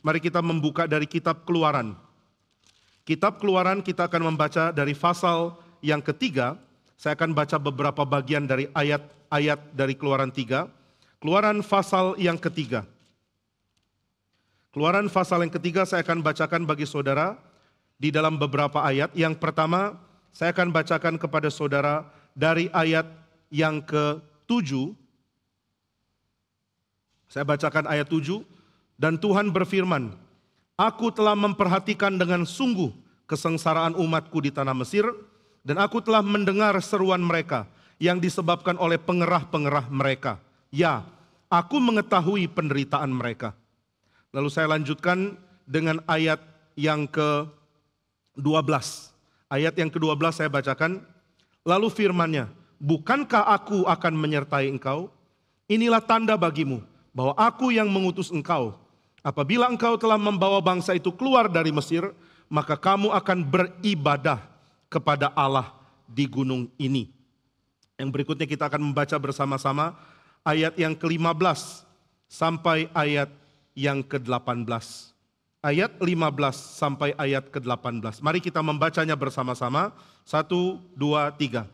Mari kita membuka dari kitab keluaran. Kitab keluaran kita akan membaca dari pasal yang ketiga. Saya akan baca beberapa bagian dari ayat-ayat dari keluaran tiga. Keluaran pasal yang ketiga. Keluaran pasal yang ketiga saya akan bacakan bagi saudara di dalam beberapa ayat. Yang pertama saya akan bacakan kepada saudara dari ayat yang ke-7. Saya bacakan ayat 7 dan Tuhan berfirman, Aku telah memperhatikan dengan sungguh kesengsaraan umatku di tanah Mesir, dan aku telah mendengar seruan mereka yang disebabkan oleh pengerah-pengerah mereka. Ya, aku mengetahui penderitaan mereka. Lalu saya lanjutkan dengan ayat yang ke-12. Ayat yang ke-12 saya bacakan. Lalu firmannya, bukankah aku akan menyertai engkau? Inilah tanda bagimu bahwa aku yang mengutus engkau Apabila engkau telah membawa bangsa itu keluar dari Mesir, maka kamu akan beribadah kepada Allah di gunung ini. Yang berikutnya kita akan membaca bersama-sama ayat yang ke-15 sampai ayat yang ke-18. Ayat 15 sampai ayat ke-18. Mari kita membacanya bersama-sama. Satu, dua, tiga.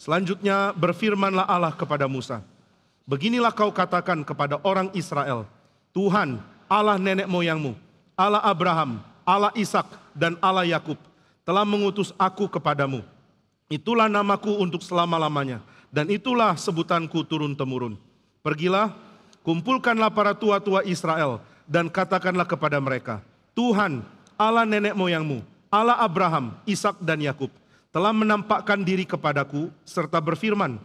Selanjutnya berfirmanlah Allah kepada Musa. Beginilah kau katakan kepada orang Israel. Tuhan, Allah nenek moyangmu, Allah Abraham, Allah Ishak dan Allah Yakub telah mengutus aku kepadamu. Itulah namaku untuk selama-lamanya dan itulah sebutanku turun temurun. Pergilah, kumpulkanlah para tua-tua Israel dan katakanlah kepada mereka, Tuhan, Allah nenek moyangmu, Allah Abraham, Ishak dan Yakub telah menampakkan diri kepadaku serta berfirman,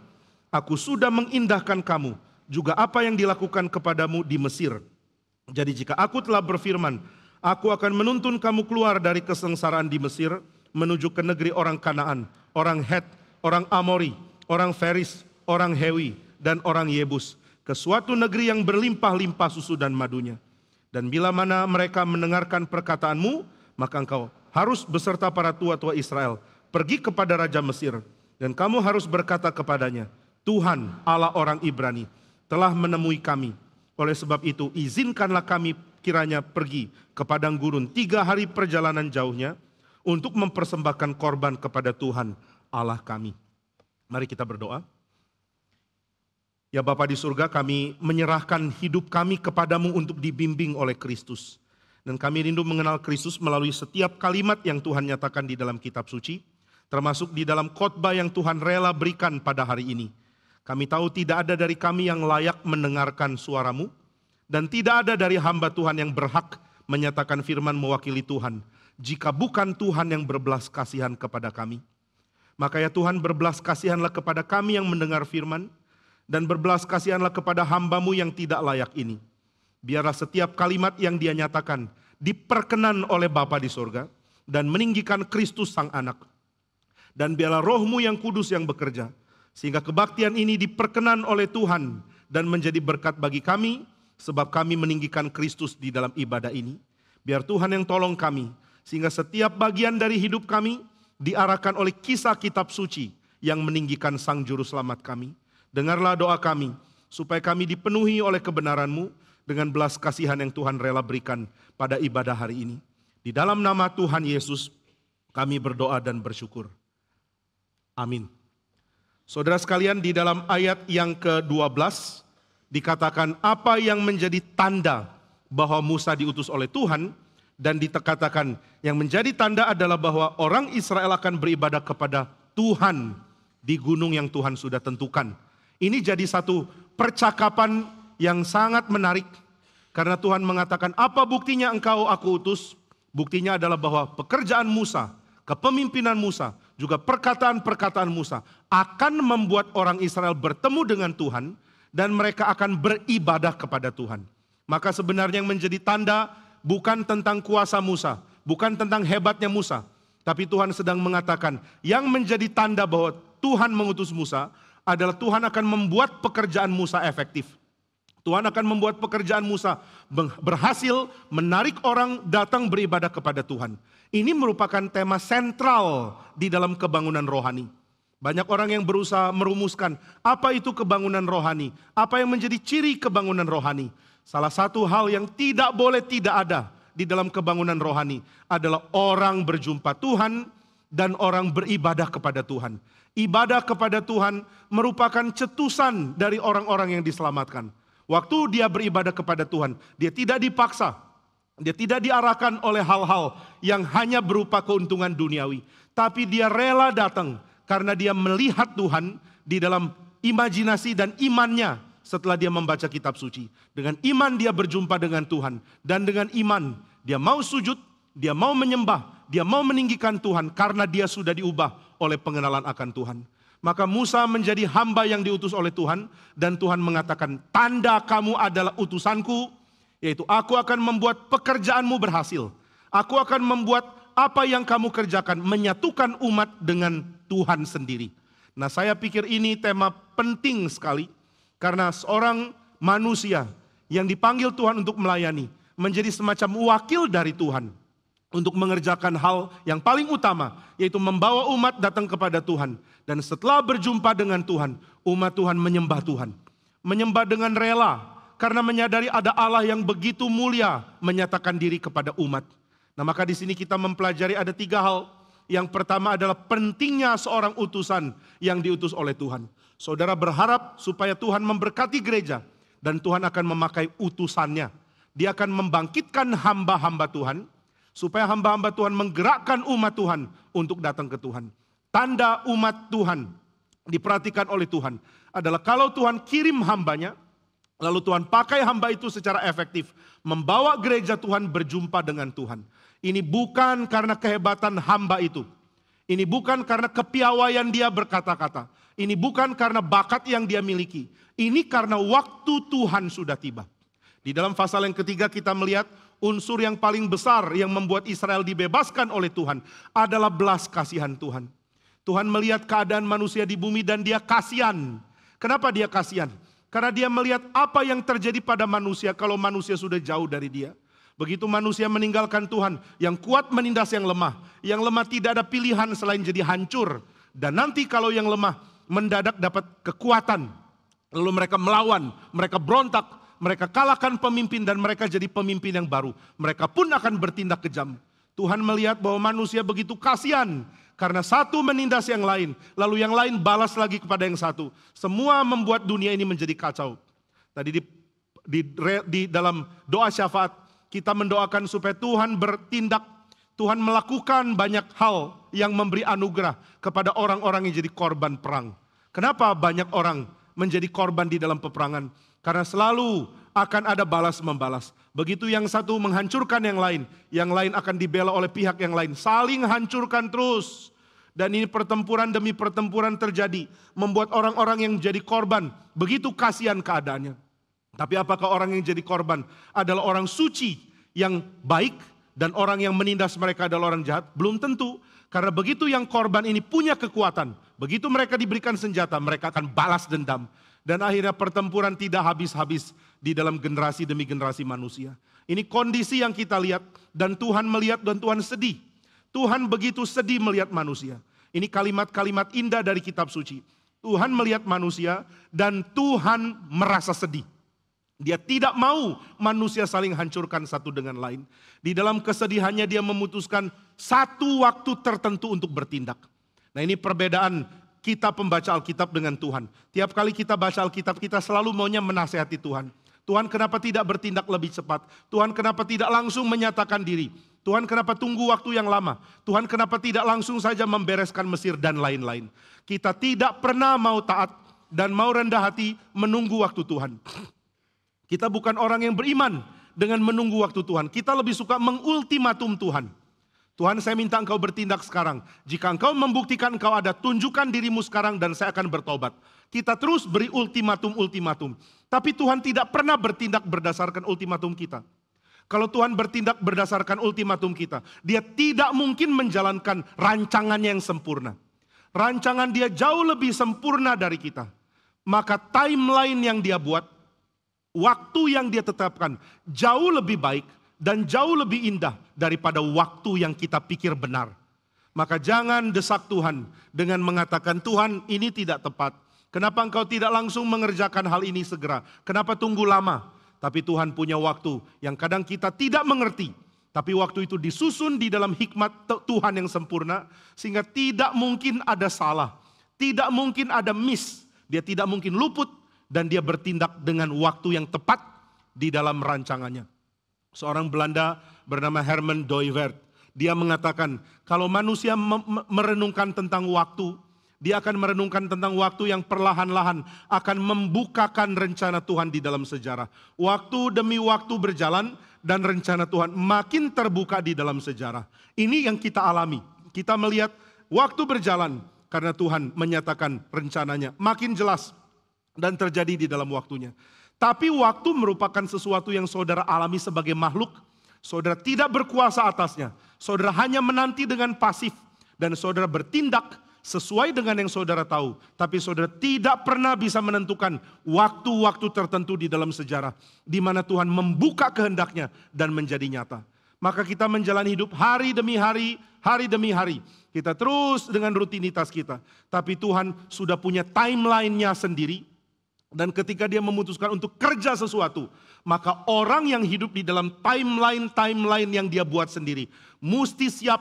Aku sudah mengindahkan kamu, juga apa yang dilakukan kepadamu di Mesir.' Jadi jika aku telah berfirman, aku akan menuntun kamu keluar dari kesengsaraan di Mesir menuju ke negeri orang Kanaan, orang Het, orang Amori, orang Feris, orang Hewi, dan orang Yebus ke suatu negeri yang berlimpah-limpah susu dan madunya. Dan bila mana mereka mendengarkan perkataanmu, maka engkau harus beserta para tua-tua Israel pergi kepada Raja Mesir. Dan kamu harus berkata kepadanya, Tuhan Allah orang Ibrani telah menemui kami oleh sebab itu izinkanlah kami kiranya pergi ke padang gurun tiga hari perjalanan jauhnya untuk mempersembahkan korban kepada Tuhan Allah kami. Mari kita berdoa. Ya Bapa di surga kami menyerahkan hidup kami kepadamu untuk dibimbing oleh Kristus. Dan kami rindu mengenal Kristus melalui setiap kalimat yang Tuhan nyatakan di dalam kitab suci. Termasuk di dalam khotbah yang Tuhan rela berikan pada hari ini kami tahu tidak ada dari kami yang layak mendengarkan suaramu, dan tidak ada dari hamba Tuhan yang berhak menyatakan firman mewakili Tuhan, jika bukan Tuhan yang berbelas kasihan kepada kami. Maka ya Tuhan berbelas kasihanlah kepada kami yang mendengar firman, dan berbelas kasihanlah kepada hambamu yang tidak layak ini. Biarlah setiap kalimat yang dia nyatakan diperkenan oleh Bapa di sorga, dan meninggikan Kristus Sang Anak. Dan biarlah rohmu yang kudus yang bekerja, sehingga kebaktian ini diperkenan oleh Tuhan dan menjadi berkat bagi kami sebab kami meninggikan Kristus di dalam ibadah ini. Biar Tuhan yang tolong kami sehingga setiap bagian dari hidup kami diarahkan oleh kisah kitab suci yang meninggikan Sang Juru Selamat kami. Dengarlah doa kami supaya kami dipenuhi oleh kebenaranmu dengan belas kasihan yang Tuhan rela berikan pada ibadah hari ini. Di dalam nama Tuhan Yesus, kami berdoa dan bersyukur. Amin. Saudara sekalian di dalam ayat yang ke-12 dikatakan apa yang menjadi tanda bahwa Musa diutus oleh Tuhan dan dikatakan yang menjadi tanda adalah bahwa orang Israel akan beribadah kepada Tuhan di gunung yang Tuhan sudah tentukan. Ini jadi satu percakapan yang sangat menarik karena Tuhan mengatakan apa buktinya engkau aku utus? Buktinya adalah bahwa pekerjaan Musa, kepemimpinan Musa juga perkataan-perkataan Musa akan membuat orang Israel bertemu dengan Tuhan dan mereka akan beribadah kepada Tuhan. Maka sebenarnya yang menjadi tanda bukan tentang kuasa Musa, bukan tentang hebatnya Musa, tapi Tuhan sedang mengatakan yang menjadi tanda bahwa Tuhan mengutus Musa adalah Tuhan akan membuat pekerjaan Musa efektif. Tuhan akan membuat pekerjaan Musa berhasil menarik orang datang beribadah kepada Tuhan. Ini merupakan tema sentral di dalam kebangunan rohani. Banyak orang yang berusaha merumuskan apa itu kebangunan rohani, apa yang menjadi ciri kebangunan rohani. Salah satu hal yang tidak boleh tidak ada di dalam kebangunan rohani adalah orang berjumpa Tuhan dan orang beribadah kepada Tuhan. Ibadah kepada Tuhan merupakan cetusan dari orang-orang yang diselamatkan. Waktu dia beribadah kepada Tuhan, dia tidak dipaksa, dia tidak diarahkan oleh hal-hal yang hanya berupa keuntungan duniawi, tapi dia rela datang karena dia melihat Tuhan di dalam imajinasi dan imannya setelah dia membaca kitab suci. Dengan iman dia berjumpa dengan Tuhan dan dengan iman dia mau sujud, dia mau menyembah, dia mau meninggikan Tuhan karena dia sudah diubah oleh pengenalan akan Tuhan. Maka Musa menjadi hamba yang diutus oleh Tuhan dan Tuhan mengatakan, "Tanda kamu adalah utusanku." Yaitu aku akan membuat pekerjaanmu berhasil. Aku akan membuat apa yang kamu kerjakan menyatukan umat dengan Tuhan sendiri. Nah, saya pikir ini tema penting sekali karena seorang manusia yang dipanggil Tuhan untuk melayani menjadi semacam wakil dari Tuhan untuk mengerjakan hal yang paling utama yaitu membawa umat datang kepada Tuhan dan setelah berjumpa dengan Tuhan, umat Tuhan menyembah Tuhan. Menyembah dengan rela, karena menyadari ada Allah yang begitu mulia menyatakan diri kepada umat. Nah, maka di sini kita mempelajari ada tiga hal. Yang pertama adalah pentingnya seorang utusan yang diutus oleh Tuhan. Saudara berharap supaya Tuhan memberkati gereja dan Tuhan akan memakai utusannya. Dia akan membangkitkan hamba-hamba Tuhan supaya hamba-hamba Tuhan menggerakkan umat Tuhan untuk datang ke Tuhan. Tanda umat Tuhan diperhatikan oleh Tuhan adalah kalau Tuhan kirim hambanya, Lalu Tuhan pakai hamba itu secara efektif, membawa gereja Tuhan berjumpa dengan Tuhan. Ini bukan karena kehebatan hamba itu. Ini bukan karena kepiawaian dia berkata-kata. Ini bukan karena bakat yang dia miliki. Ini karena waktu Tuhan sudah tiba. Di dalam pasal yang ketiga kita melihat unsur yang paling besar yang membuat Israel dibebaskan oleh Tuhan adalah belas kasihan Tuhan. Tuhan melihat keadaan manusia di bumi dan dia kasihan. Kenapa dia kasihan? Karena dia melihat apa yang terjadi pada manusia kalau manusia sudah jauh dari dia. Begitu manusia meninggalkan Tuhan, yang kuat menindas yang lemah. Yang lemah tidak ada pilihan selain jadi hancur. Dan nanti kalau yang lemah mendadak dapat kekuatan. Lalu mereka melawan, mereka berontak, mereka kalahkan pemimpin dan mereka jadi pemimpin yang baru. Mereka pun akan bertindak kejam. Tuhan melihat bahwa manusia begitu kasihan karena satu menindas yang lain, lalu yang lain balas lagi kepada yang satu. Semua membuat dunia ini menjadi kacau. Tadi di, di, di dalam doa syafaat, kita mendoakan supaya Tuhan bertindak, Tuhan melakukan banyak hal yang memberi anugerah kepada orang-orang yang jadi korban perang. Kenapa banyak orang menjadi korban di dalam peperangan? Karena selalu akan ada balas membalas. Begitu yang satu menghancurkan yang lain, yang lain akan dibela oleh pihak yang lain. Saling hancurkan terus. Dan ini pertempuran demi pertempuran terjadi. Membuat orang-orang yang menjadi korban begitu kasihan keadaannya. Tapi apakah orang yang jadi korban adalah orang suci yang baik dan orang yang menindas mereka adalah orang jahat? Belum tentu. Karena begitu yang korban ini punya kekuatan, begitu mereka diberikan senjata, mereka akan balas dendam. Dan akhirnya pertempuran tidak habis-habis di dalam generasi demi generasi manusia. Ini kondisi yang kita lihat dan Tuhan melihat dan Tuhan sedih. Tuhan begitu sedih melihat manusia. Ini kalimat-kalimat indah dari kitab suci. Tuhan melihat manusia dan Tuhan merasa sedih. Dia tidak mau manusia saling hancurkan satu dengan lain. Di dalam kesedihannya dia memutuskan satu waktu tertentu untuk bertindak. Nah ini perbedaan kita pembaca Alkitab dengan Tuhan. Tiap kali kita baca Alkitab kita selalu maunya menasehati Tuhan. Tuhan kenapa tidak bertindak lebih cepat? Tuhan kenapa tidak langsung menyatakan diri? Tuhan kenapa tunggu waktu yang lama? Tuhan kenapa tidak langsung saja membereskan Mesir dan lain-lain? Kita tidak pernah mau taat dan mau rendah hati menunggu waktu Tuhan. Kita bukan orang yang beriman dengan menunggu waktu Tuhan. Kita lebih suka mengultimatum Tuhan. Tuhan saya minta engkau bertindak sekarang. Jika engkau membuktikan engkau ada, tunjukkan dirimu sekarang dan saya akan bertobat. Kita terus beri ultimatum-ultimatum. Tapi Tuhan tidak pernah bertindak berdasarkan ultimatum kita. Kalau Tuhan bertindak berdasarkan ultimatum kita, Dia tidak mungkin menjalankan rancangannya yang sempurna. Rancangan Dia jauh lebih sempurna dari kita. Maka timeline yang Dia buat, waktu yang Dia tetapkan, jauh lebih baik dan jauh lebih indah daripada waktu yang kita pikir benar. Maka jangan desak Tuhan dengan mengatakan, "Tuhan, ini tidak tepat." Kenapa engkau tidak langsung mengerjakan hal ini segera? Kenapa tunggu lama? Tapi Tuhan punya waktu yang kadang kita tidak mengerti. Tapi waktu itu disusun di dalam hikmat Tuhan yang sempurna. Sehingga tidak mungkin ada salah. Tidak mungkin ada miss. Dia tidak mungkin luput. Dan dia bertindak dengan waktu yang tepat di dalam rancangannya. Seorang Belanda bernama Herman Doivert. Dia mengatakan, kalau manusia merenungkan tentang waktu, dia akan merenungkan tentang waktu yang perlahan-lahan akan membukakan rencana Tuhan di dalam sejarah. Waktu demi waktu berjalan dan rencana Tuhan makin terbuka di dalam sejarah. Ini yang kita alami. Kita melihat waktu berjalan karena Tuhan menyatakan rencananya makin jelas dan terjadi di dalam waktunya. Tapi waktu merupakan sesuatu yang saudara alami sebagai makhluk. Saudara tidak berkuasa atasnya. Saudara hanya menanti dengan pasif dan saudara bertindak sesuai dengan yang saudara tahu, tapi saudara tidak pernah bisa menentukan waktu-waktu tertentu di dalam sejarah di mana Tuhan membuka kehendaknya dan menjadi nyata. Maka kita menjalani hidup hari demi hari, hari demi hari. Kita terus dengan rutinitas kita. Tapi Tuhan sudah punya timeline-nya sendiri. Dan ketika dia memutuskan untuk kerja sesuatu, maka orang yang hidup di dalam timeline-timeline yang dia buat sendiri, mesti siap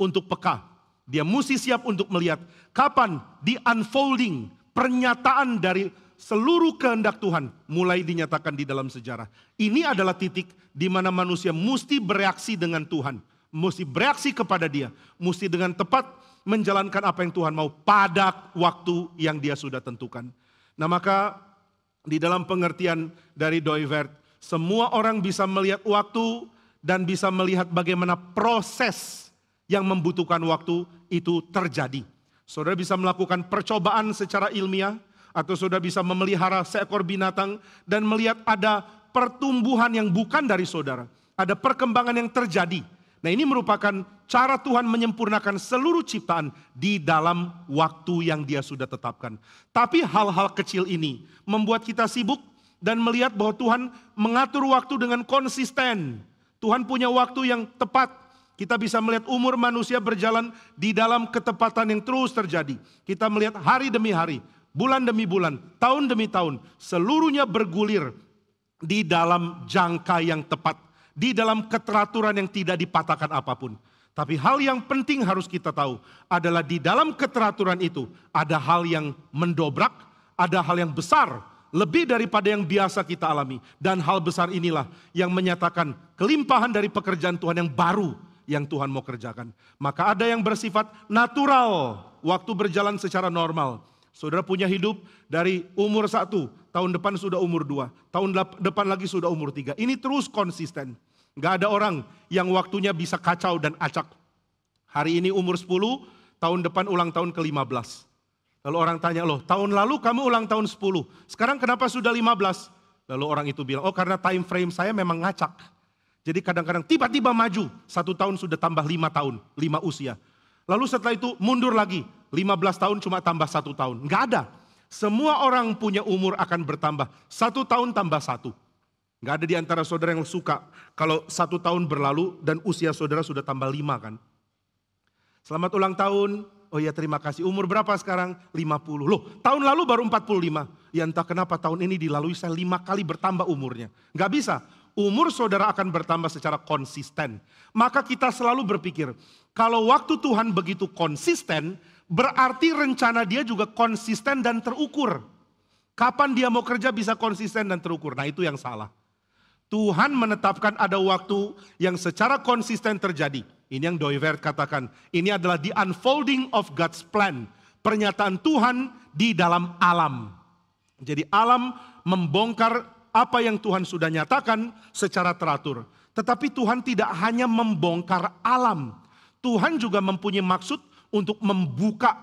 untuk peka dia mesti siap untuk melihat kapan di unfolding pernyataan dari seluruh kehendak Tuhan mulai dinyatakan di dalam sejarah. Ini adalah titik di mana manusia mesti bereaksi dengan Tuhan, mesti bereaksi kepada Dia, mesti dengan tepat menjalankan apa yang Tuhan mau pada waktu yang Dia sudah tentukan. Nah, maka di dalam pengertian dari Doivert, semua orang bisa melihat waktu dan bisa melihat bagaimana proses yang membutuhkan waktu itu terjadi. Saudara bisa melakukan percobaan secara ilmiah, atau saudara bisa memelihara seekor binatang dan melihat ada pertumbuhan yang bukan dari saudara, ada perkembangan yang terjadi. Nah, ini merupakan cara Tuhan menyempurnakan seluruh ciptaan di dalam waktu yang Dia sudah tetapkan. Tapi hal-hal kecil ini membuat kita sibuk dan melihat bahwa Tuhan mengatur waktu dengan konsisten. Tuhan punya waktu yang tepat kita bisa melihat umur manusia berjalan di dalam ketepatan yang terus terjadi. Kita melihat hari demi hari, bulan demi bulan, tahun demi tahun, seluruhnya bergulir di dalam jangka yang tepat, di dalam keteraturan yang tidak dipatahkan apapun. Tapi hal yang penting harus kita tahu adalah di dalam keteraturan itu ada hal yang mendobrak, ada hal yang besar, lebih daripada yang biasa kita alami. Dan hal besar inilah yang menyatakan kelimpahan dari pekerjaan Tuhan yang baru yang Tuhan mau kerjakan. Maka ada yang bersifat natural, waktu berjalan secara normal. Saudara punya hidup dari umur satu, tahun depan sudah umur dua, tahun depan lagi sudah umur tiga. Ini terus konsisten. Gak ada orang yang waktunya bisa kacau dan acak. Hari ini umur sepuluh tahun depan ulang tahun ke lima belas. Lalu orang tanya, loh tahun lalu kamu ulang tahun sepuluh, sekarang kenapa sudah lima belas? Lalu orang itu bilang, oh karena time frame saya memang ngacak. Jadi kadang-kadang tiba-tiba maju, satu tahun sudah tambah lima tahun, lima usia. Lalu setelah itu mundur lagi, lima belas tahun cuma tambah satu tahun. Gak ada. Semua orang punya umur akan bertambah. Satu tahun tambah satu. Gak ada di antara saudara yang suka kalau satu tahun berlalu dan usia saudara sudah tambah lima kan. Selamat ulang tahun. Oh iya terima kasih. Umur berapa sekarang? 50. Loh tahun lalu baru empat puluh lima. Ya entah kenapa tahun ini dilalui saya lima kali bertambah umurnya. Gak bisa umur saudara akan bertambah secara konsisten. Maka kita selalu berpikir, kalau waktu Tuhan begitu konsisten, berarti rencana dia juga konsisten dan terukur. Kapan dia mau kerja bisa konsisten dan terukur. Nah itu yang salah. Tuhan menetapkan ada waktu yang secara konsisten terjadi. Ini yang Doivert katakan. Ini adalah the unfolding of God's plan. Pernyataan Tuhan di dalam alam. Jadi alam membongkar apa yang Tuhan sudah nyatakan secara teratur. Tetapi Tuhan tidak hanya membongkar alam, Tuhan juga mempunyai maksud untuk membuka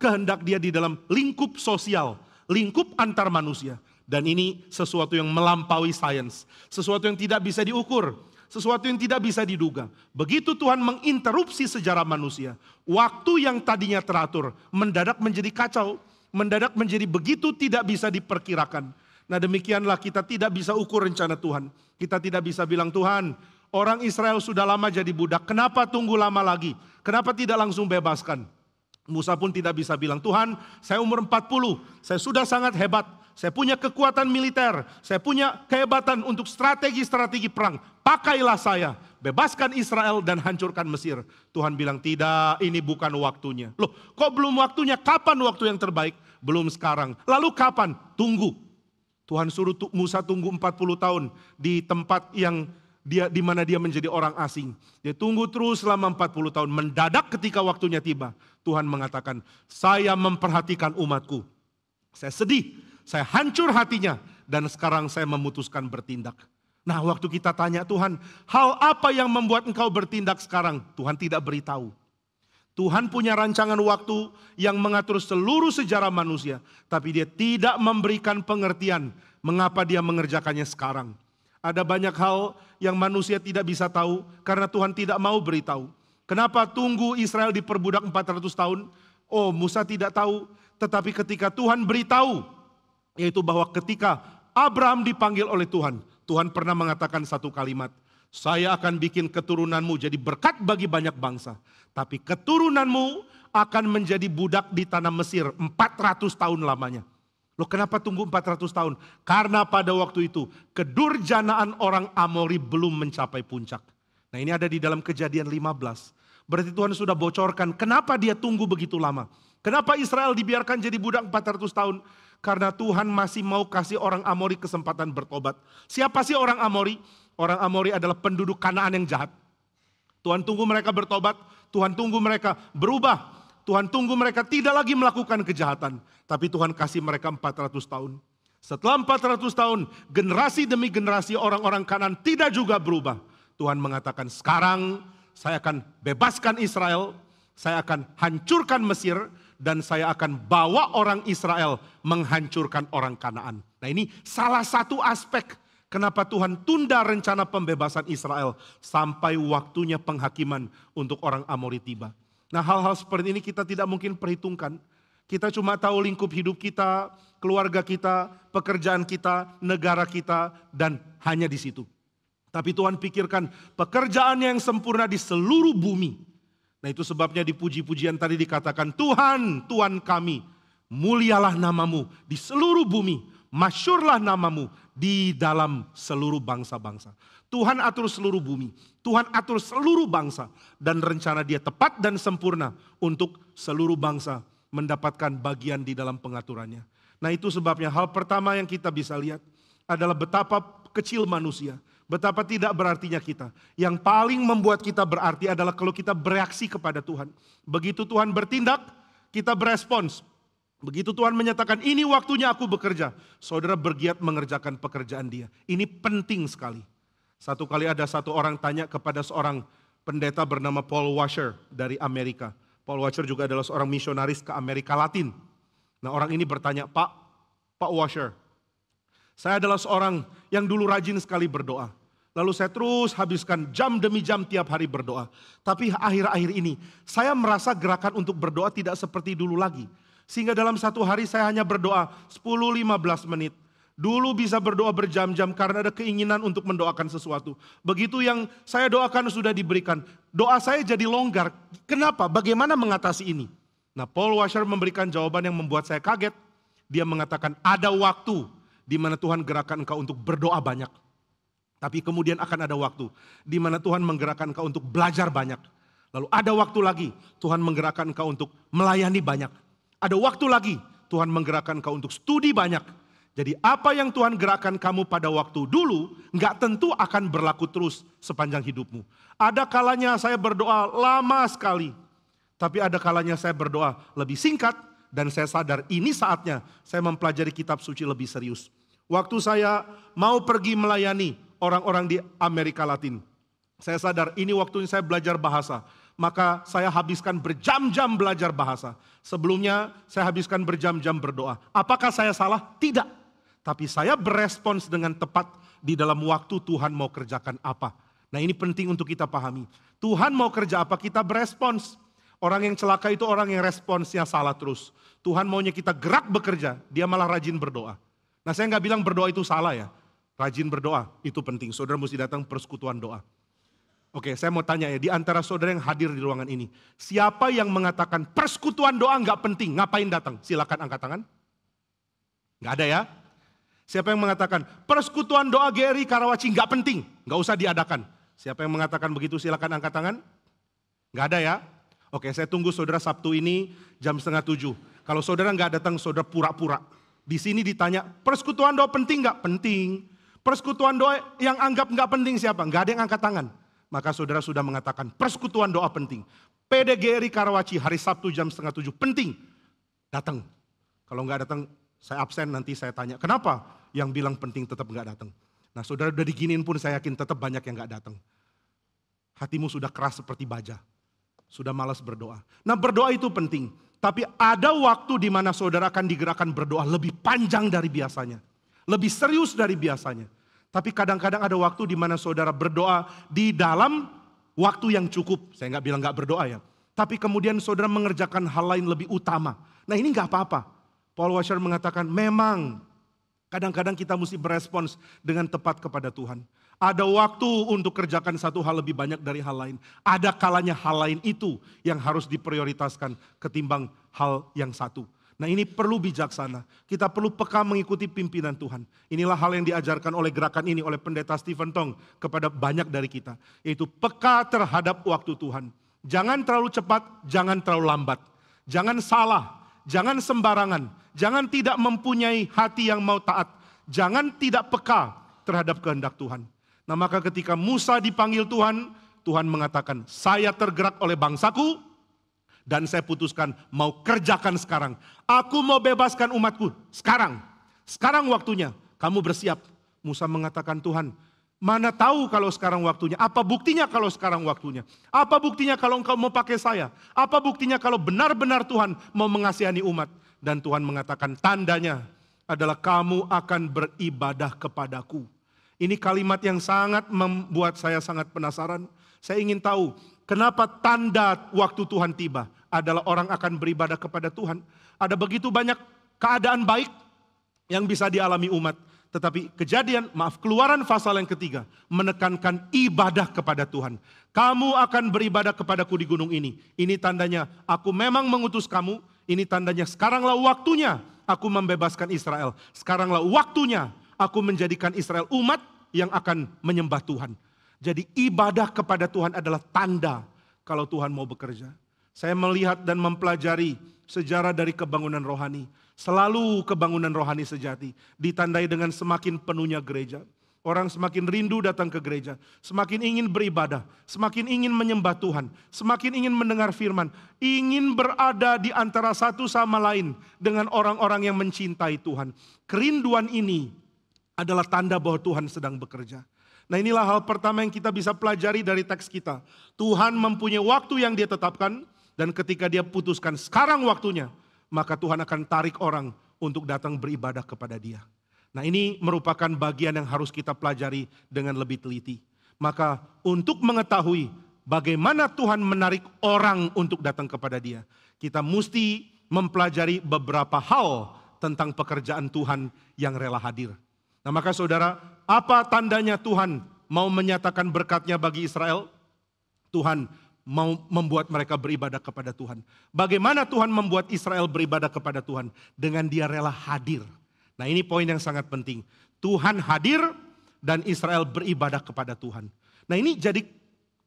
kehendak Dia di dalam lingkup sosial, lingkup antar manusia. Dan ini sesuatu yang melampaui sains, sesuatu yang tidak bisa diukur, sesuatu yang tidak bisa diduga. Begitu Tuhan menginterupsi sejarah manusia, waktu yang tadinya teratur mendadak menjadi kacau, mendadak menjadi begitu tidak bisa diperkirakan. Nah demikianlah kita tidak bisa ukur rencana Tuhan. Kita tidak bisa bilang Tuhan, orang Israel sudah lama jadi budak. Kenapa tunggu lama lagi? Kenapa tidak langsung bebaskan? Musa pun tidak bisa bilang, Tuhan saya umur 40, saya sudah sangat hebat. Saya punya kekuatan militer, saya punya kehebatan untuk strategi-strategi perang. Pakailah saya, bebaskan Israel dan hancurkan Mesir. Tuhan bilang, tidak ini bukan waktunya. Loh kok belum waktunya? Kapan waktu yang terbaik? Belum sekarang. Lalu kapan? Tunggu. Tuhan suruh Musa tunggu 40 tahun di tempat yang dia di mana dia menjadi orang asing. Dia tunggu terus selama 40 tahun. Mendadak ketika waktunya tiba, Tuhan mengatakan, "Saya memperhatikan umatku. Saya sedih, saya hancur hatinya dan sekarang saya memutuskan bertindak." Nah, waktu kita tanya Tuhan, "Hal apa yang membuat engkau bertindak sekarang?" Tuhan tidak beritahu. Tuhan punya rancangan waktu yang mengatur seluruh sejarah manusia, tapi Dia tidak memberikan pengertian mengapa Dia mengerjakannya sekarang. Ada banyak hal yang manusia tidak bisa tahu karena Tuhan tidak mau beritahu. Kenapa tunggu Israel diperbudak 400 tahun? Oh, Musa tidak tahu, tetapi ketika Tuhan beritahu, yaitu bahwa ketika Abraham dipanggil oleh Tuhan, Tuhan pernah mengatakan satu kalimat, "Saya akan bikin keturunanmu jadi berkat bagi banyak bangsa." Tapi keturunanmu akan menjadi budak di tanah Mesir 400 tahun lamanya. Loh kenapa tunggu 400 tahun? Karena pada waktu itu kedurjanaan orang Amori belum mencapai puncak. Nah ini ada di dalam kejadian 15. Berarti Tuhan sudah bocorkan kenapa dia tunggu begitu lama. Kenapa Israel dibiarkan jadi budak 400 tahun? Karena Tuhan masih mau kasih orang Amori kesempatan bertobat. Siapa sih orang Amori? Orang Amori adalah penduduk kanaan yang jahat. Tuhan tunggu mereka bertobat Tuhan tunggu mereka berubah. Tuhan tunggu mereka tidak lagi melakukan kejahatan. Tapi Tuhan kasih mereka 400 tahun. Setelah 400 tahun, generasi demi generasi orang-orang kanan tidak juga berubah. Tuhan mengatakan, sekarang saya akan bebaskan Israel, saya akan hancurkan Mesir, dan saya akan bawa orang Israel menghancurkan orang Kanaan. Nah ini salah satu aspek Kenapa Tuhan tunda rencana pembebasan Israel sampai waktunya penghakiman untuk orang Amori tiba? Nah, hal-hal seperti ini kita tidak mungkin perhitungkan. Kita cuma tahu lingkup hidup kita, keluarga kita, pekerjaan kita, negara kita, dan hanya di situ. Tapi Tuhan pikirkan pekerjaan yang sempurna di seluruh bumi. Nah itu sebabnya di puji-pujian tadi dikatakan Tuhan, Tuhan kami, mulialah namamu di seluruh bumi masyurlah namamu di dalam seluruh bangsa-bangsa. Tuhan atur seluruh bumi, Tuhan atur seluruh bangsa dan rencana dia tepat dan sempurna untuk seluruh bangsa mendapatkan bagian di dalam pengaturannya. Nah itu sebabnya hal pertama yang kita bisa lihat adalah betapa kecil manusia, betapa tidak berartinya kita. Yang paling membuat kita berarti adalah kalau kita bereaksi kepada Tuhan. Begitu Tuhan bertindak, kita berespons. Begitu Tuhan menyatakan ini waktunya aku bekerja, saudara bergiat mengerjakan pekerjaan dia. Ini penting sekali. Satu kali ada satu orang tanya kepada seorang pendeta bernama Paul Washer dari Amerika. Paul Washer juga adalah seorang misionaris ke Amerika Latin. Nah orang ini bertanya, Pak, Pak Washer, saya adalah seorang yang dulu rajin sekali berdoa. Lalu saya terus habiskan jam demi jam tiap hari berdoa. Tapi akhir-akhir ini saya merasa gerakan untuk berdoa tidak seperti dulu lagi. Sehingga dalam satu hari saya hanya berdoa 10-15 menit. Dulu bisa berdoa berjam-jam karena ada keinginan untuk mendoakan sesuatu. Begitu yang saya doakan sudah diberikan. Doa saya jadi longgar. Kenapa? Bagaimana mengatasi ini? Nah Paul Washer memberikan jawaban yang membuat saya kaget. Dia mengatakan ada waktu di mana Tuhan gerakan engkau untuk berdoa banyak. Tapi kemudian akan ada waktu di mana Tuhan menggerakkan engkau untuk belajar banyak. Lalu ada waktu lagi Tuhan menggerakkan engkau untuk melayani banyak. Ada waktu lagi Tuhan menggerakkan kau untuk studi banyak. Jadi apa yang Tuhan gerakkan kamu pada waktu dulu, nggak tentu akan berlaku terus sepanjang hidupmu. Ada kalanya saya berdoa lama sekali. Tapi ada kalanya saya berdoa lebih singkat dan saya sadar ini saatnya saya mempelajari kitab suci lebih serius. Waktu saya mau pergi melayani orang-orang di Amerika Latin. Saya sadar ini waktunya saya belajar bahasa maka saya habiskan berjam-jam belajar bahasa. Sebelumnya saya habiskan berjam-jam berdoa. Apakah saya salah? Tidak. Tapi saya berespons dengan tepat di dalam waktu Tuhan mau kerjakan apa. Nah ini penting untuk kita pahami. Tuhan mau kerja apa? Kita berespons. Orang yang celaka itu orang yang responsnya salah terus. Tuhan maunya kita gerak bekerja, dia malah rajin berdoa. Nah saya nggak bilang berdoa itu salah ya. Rajin berdoa, itu penting. Saudara mesti datang persekutuan doa. Oke, saya mau tanya ya, di antara saudara yang hadir di ruangan ini, siapa yang mengatakan persekutuan doa nggak penting, ngapain datang? Silakan angkat tangan. Nggak ada ya? Siapa yang mengatakan persekutuan doa Gary Karawaci nggak penting, nggak usah diadakan? Siapa yang mengatakan begitu? Silakan angkat tangan. Nggak ada ya? Oke, saya tunggu saudara Sabtu ini jam setengah tujuh. Kalau saudara nggak datang, saudara pura-pura. Di sini ditanya, persekutuan doa penting nggak? Penting. Persekutuan doa yang anggap nggak penting siapa? Nggak ada yang angkat tangan maka saudara sudah mengatakan persekutuan doa penting. PDGRI Karawaci hari Sabtu jam setengah tujuh penting. Datang. Kalau nggak datang, saya absen nanti saya tanya. Kenapa yang bilang penting tetap nggak datang? Nah saudara udah diginin pun saya yakin tetap banyak yang nggak datang. Hatimu sudah keras seperti baja. Sudah malas berdoa. Nah berdoa itu penting. Tapi ada waktu di mana saudara akan digerakkan berdoa lebih panjang dari biasanya. Lebih serius dari biasanya tapi kadang-kadang ada waktu di mana saudara berdoa di dalam waktu yang cukup. Saya nggak bilang nggak berdoa ya. Tapi kemudian saudara mengerjakan hal lain lebih utama. Nah ini nggak apa-apa. Paul Washer mengatakan memang kadang-kadang kita mesti berespons dengan tepat kepada Tuhan. Ada waktu untuk kerjakan satu hal lebih banyak dari hal lain. Ada kalanya hal lain itu yang harus diprioritaskan ketimbang hal yang satu. Nah ini perlu bijaksana. Kita perlu peka mengikuti pimpinan Tuhan. Inilah hal yang diajarkan oleh gerakan ini, oleh pendeta Stephen Tong kepada banyak dari kita. Yaitu peka terhadap waktu Tuhan. Jangan terlalu cepat, jangan terlalu lambat. Jangan salah, jangan sembarangan. Jangan tidak mempunyai hati yang mau taat. Jangan tidak peka terhadap kehendak Tuhan. Nah maka ketika Musa dipanggil Tuhan, Tuhan mengatakan, saya tergerak oleh bangsaku, dan saya putuskan mau kerjakan sekarang. Aku mau bebaskan umatku sekarang. Sekarang waktunya kamu bersiap. Musa mengatakan Tuhan, Mana tahu kalau sekarang waktunya? Apa buktinya kalau sekarang waktunya? Apa buktinya kalau engkau mau pakai saya? Apa buktinya kalau benar-benar Tuhan mau mengasihani umat? Dan Tuhan mengatakan tandanya adalah kamu akan beribadah kepadaku. Ini kalimat yang sangat membuat saya sangat penasaran. Saya ingin tahu Kenapa tanda waktu Tuhan tiba adalah orang akan beribadah kepada Tuhan? Ada begitu banyak keadaan baik yang bisa dialami umat. Tetapi kejadian, maaf, keluaran pasal yang ketiga menekankan ibadah kepada Tuhan. Kamu akan beribadah kepadaku di gunung ini. Ini tandanya, aku memang mengutus kamu. Ini tandanya, sekaranglah waktunya aku membebaskan Israel. Sekaranglah waktunya aku menjadikan Israel umat yang akan menyembah Tuhan. Jadi ibadah kepada Tuhan adalah tanda kalau Tuhan mau bekerja. Saya melihat dan mempelajari sejarah dari kebangunan rohani. Selalu kebangunan rohani sejati ditandai dengan semakin penuhnya gereja. Orang semakin rindu datang ke gereja, semakin ingin beribadah, semakin ingin menyembah Tuhan, semakin ingin mendengar firman, ingin berada di antara satu sama lain dengan orang-orang yang mencintai Tuhan. Kerinduan ini adalah tanda bahwa Tuhan sedang bekerja. Nah inilah hal pertama yang kita bisa pelajari dari teks kita. Tuhan mempunyai waktu yang dia tetapkan dan ketika dia putuskan sekarang waktunya, maka Tuhan akan tarik orang untuk datang beribadah kepada dia. Nah ini merupakan bagian yang harus kita pelajari dengan lebih teliti. Maka untuk mengetahui bagaimana Tuhan menarik orang untuk datang kepada dia, kita mesti mempelajari beberapa hal tentang pekerjaan Tuhan yang rela hadir. Nah, maka saudara, apa tandanya Tuhan mau menyatakan berkatnya bagi Israel? Tuhan mau membuat mereka beribadah kepada Tuhan. Bagaimana Tuhan membuat Israel beribadah kepada Tuhan? Dengan dia rela hadir. Nah ini poin yang sangat penting. Tuhan hadir dan Israel beribadah kepada Tuhan. Nah ini jadi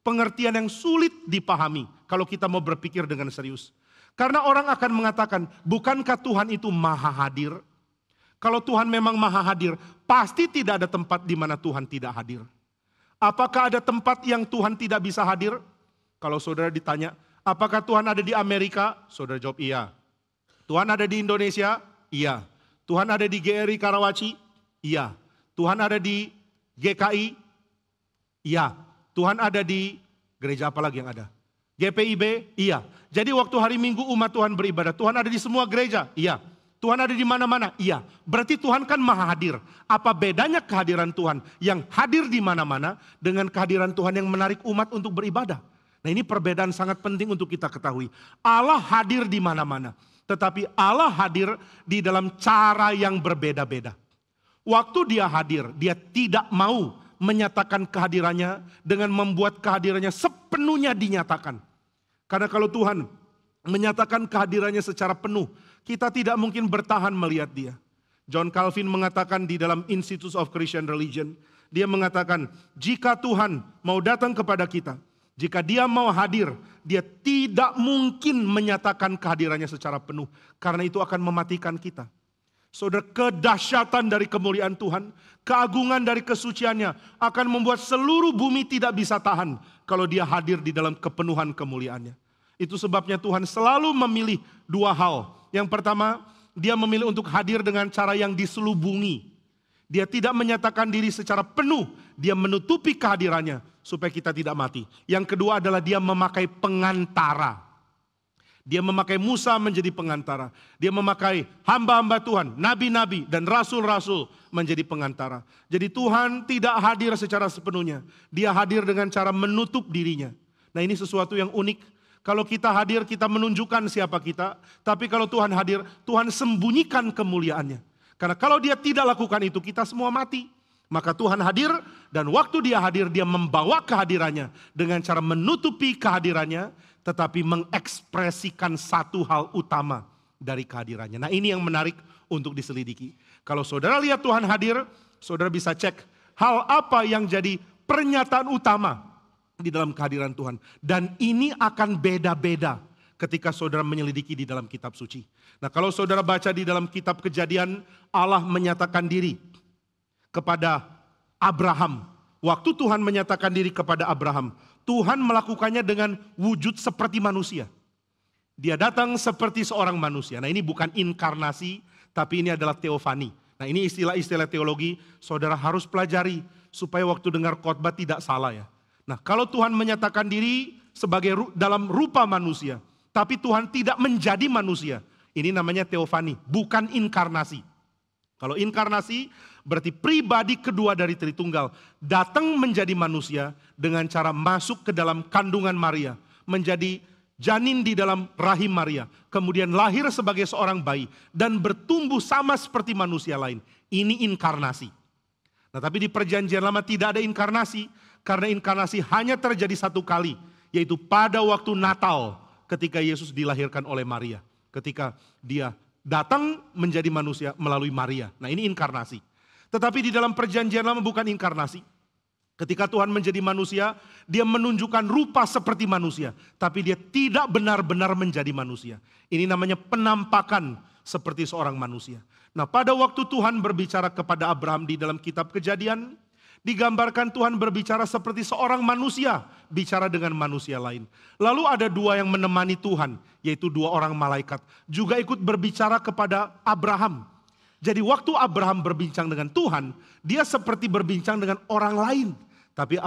pengertian yang sulit dipahami kalau kita mau berpikir dengan serius. Karena orang akan mengatakan, bukankah Tuhan itu maha hadir? Kalau Tuhan memang maha hadir, Pasti tidak ada tempat di mana Tuhan tidak hadir. Apakah ada tempat yang Tuhan tidak bisa hadir? Kalau saudara ditanya, apakah Tuhan ada di Amerika? Saudara jawab iya. Tuhan ada di Indonesia? Iya. Tuhan ada di GRI Karawaci? Iya. Tuhan ada di GKI? Iya. Tuhan ada di gereja apa lagi yang ada? GPIB? Iya. Jadi waktu hari Minggu umat Tuhan beribadah, Tuhan ada di semua gereja? Iya. Tuhan ada di mana-mana. Iya, berarti Tuhan kan maha hadir. Apa bedanya kehadiran Tuhan yang hadir di mana-mana dengan kehadiran Tuhan yang menarik umat untuk beribadah? Nah, ini perbedaan sangat penting untuk kita ketahui. Allah hadir di mana-mana, tetapi Allah hadir di dalam cara yang berbeda-beda. Waktu Dia hadir, Dia tidak mau menyatakan kehadirannya dengan membuat kehadirannya sepenuhnya dinyatakan. Karena kalau Tuhan menyatakan kehadirannya secara penuh, kita tidak mungkin bertahan melihat dia. John Calvin mengatakan di dalam Institute of Christian Religion, dia mengatakan, jika Tuhan mau datang kepada kita, jika dia mau hadir, dia tidak mungkin menyatakan kehadirannya secara penuh. Karena itu akan mematikan kita. Saudara, kedahsyatan dari kemuliaan Tuhan, keagungan dari kesuciannya akan membuat seluruh bumi tidak bisa tahan kalau dia hadir di dalam kepenuhan kemuliaannya. Itu sebabnya Tuhan selalu memilih dua hal yang pertama, dia memilih untuk hadir dengan cara yang diselubungi. Dia tidak menyatakan diri secara penuh, dia menutupi kehadirannya supaya kita tidak mati. Yang kedua adalah dia memakai pengantara. Dia memakai Musa menjadi pengantara. Dia memakai hamba-hamba Tuhan, nabi-nabi dan rasul-rasul menjadi pengantara. Jadi Tuhan tidak hadir secara sepenuhnya. Dia hadir dengan cara menutup dirinya. Nah ini sesuatu yang unik kalau kita hadir, kita menunjukkan siapa kita. Tapi kalau Tuhan hadir, Tuhan sembunyikan kemuliaannya. Karena kalau dia tidak lakukan itu, kita semua mati. Maka Tuhan hadir dan waktu dia hadir, dia membawa kehadirannya. Dengan cara menutupi kehadirannya, tetapi mengekspresikan satu hal utama dari kehadirannya. Nah ini yang menarik untuk diselidiki. Kalau saudara lihat Tuhan hadir, saudara bisa cek hal apa yang jadi pernyataan utama di dalam kehadiran Tuhan. Dan ini akan beda-beda ketika saudara menyelidiki di dalam kitab suci. Nah kalau saudara baca di dalam kitab kejadian, Allah menyatakan diri kepada Abraham. Waktu Tuhan menyatakan diri kepada Abraham, Tuhan melakukannya dengan wujud seperti manusia. Dia datang seperti seorang manusia. Nah ini bukan inkarnasi, tapi ini adalah teofani. Nah ini istilah-istilah teologi, saudara harus pelajari supaya waktu dengar khotbah tidak salah ya. Nah, kalau Tuhan menyatakan diri sebagai dalam rupa manusia, tapi Tuhan tidak menjadi manusia, ini namanya teofani, bukan inkarnasi. Kalau inkarnasi berarti pribadi kedua dari Tritunggal datang menjadi manusia dengan cara masuk ke dalam kandungan Maria, menjadi janin di dalam rahim Maria, kemudian lahir sebagai seorang bayi dan bertumbuh sama seperti manusia lain. Ini inkarnasi. Nah, tapi di Perjanjian Lama tidak ada inkarnasi, karena inkarnasi hanya terjadi satu kali, yaitu pada waktu Natal ketika Yesus dilahirkan oleh Maria. Ketika dia datang menjadi manusia melalui Maria. Nah ini inkarnasi. Tetapi di dalam perjanjian lama bukan inkarnasi. Ketika Tuhan menjadi manusia, dia menunjukkan rupa seperti manusia. Tapi dia tidak benar-benar menjadi manusia. Ini namanya penampakan seperti seorang manusia. Nah pada waktu Tuhan berbicara kepada Abraham di dalam kitab kejadian, digambarkan Tuhan berbicara seperti seorang manusia bicara dengan manusia lain. Lalu ada dua yang menemani Tuhan, yaitu dua orang malaikat, juga ikut berbicara kepada Abraham. Jadi waktu Abraham berbincang dengan Tuhan, dia seperti berbincang dengan orang lain. Tapi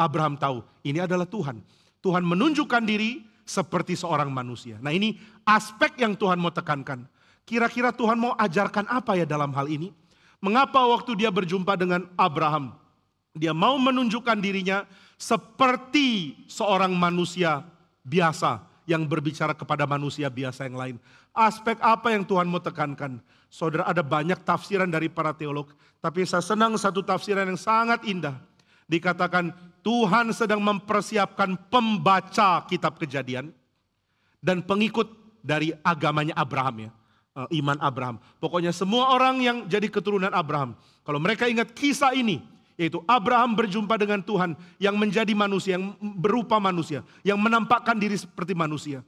Abraham tahu, ini adalah Tuhan. Tuhan menunjukkan diri seperti seorang manusia. Nah ini aspek yang Tuhan mau tekankan. Kira-kira Tuhan mau ajarkan apa ya dalam hal ini? Mengapa waktu dia berjumpa dengan Abraham, dia mau menunjukkan dirinya seperti seorang manusia biasa yang berbicara kepada manusia biasa yang lain. Aspek apa yang Tuhan mau tekankan? Saudara ada banyak tafsiran dari para teolog, tapi saya senang satu tafsiran yang sangat indah. Dikatakan Tuhan sedang mempersiapkan pembaca kitab kejadian dan pengikut dari agamanya Abraham ya eh, iman Abraham. Pokoknya semua orang yang jadi keturunan Abraham, kalau mereka ingat kisah ini, yaitu Abraham berjumpa dengan Tuhan yang menjadi manusia, yang berupa manusia, yang menampakkan diri seperti manusia.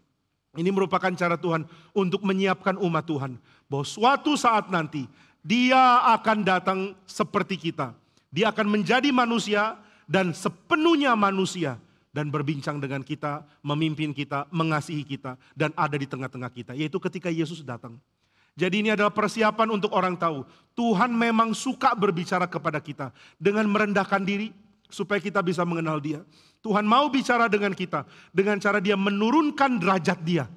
Ini merupakan cara Tuhan untuk menyiapkan umat Tuhan. Bahwa suatu saat nanti dia akan datang seperti kita. Dia akan menjadi manusia dan sepenuhnya manusia dan berbincang dengan kita, memimpin kita, mengasihi kita dan ada di tengah-tengah kita, yaitu ketika Yesus datang. Jadi ini adalah persiapan untuk orang tahu. Tuhan memang suka berbicara kepada kita. Dengan merendahkan diri supaya kita bisa mengenal dia. Tuhan mau bicara dengan kita. Dengan cara dia menurunkan derajat dia.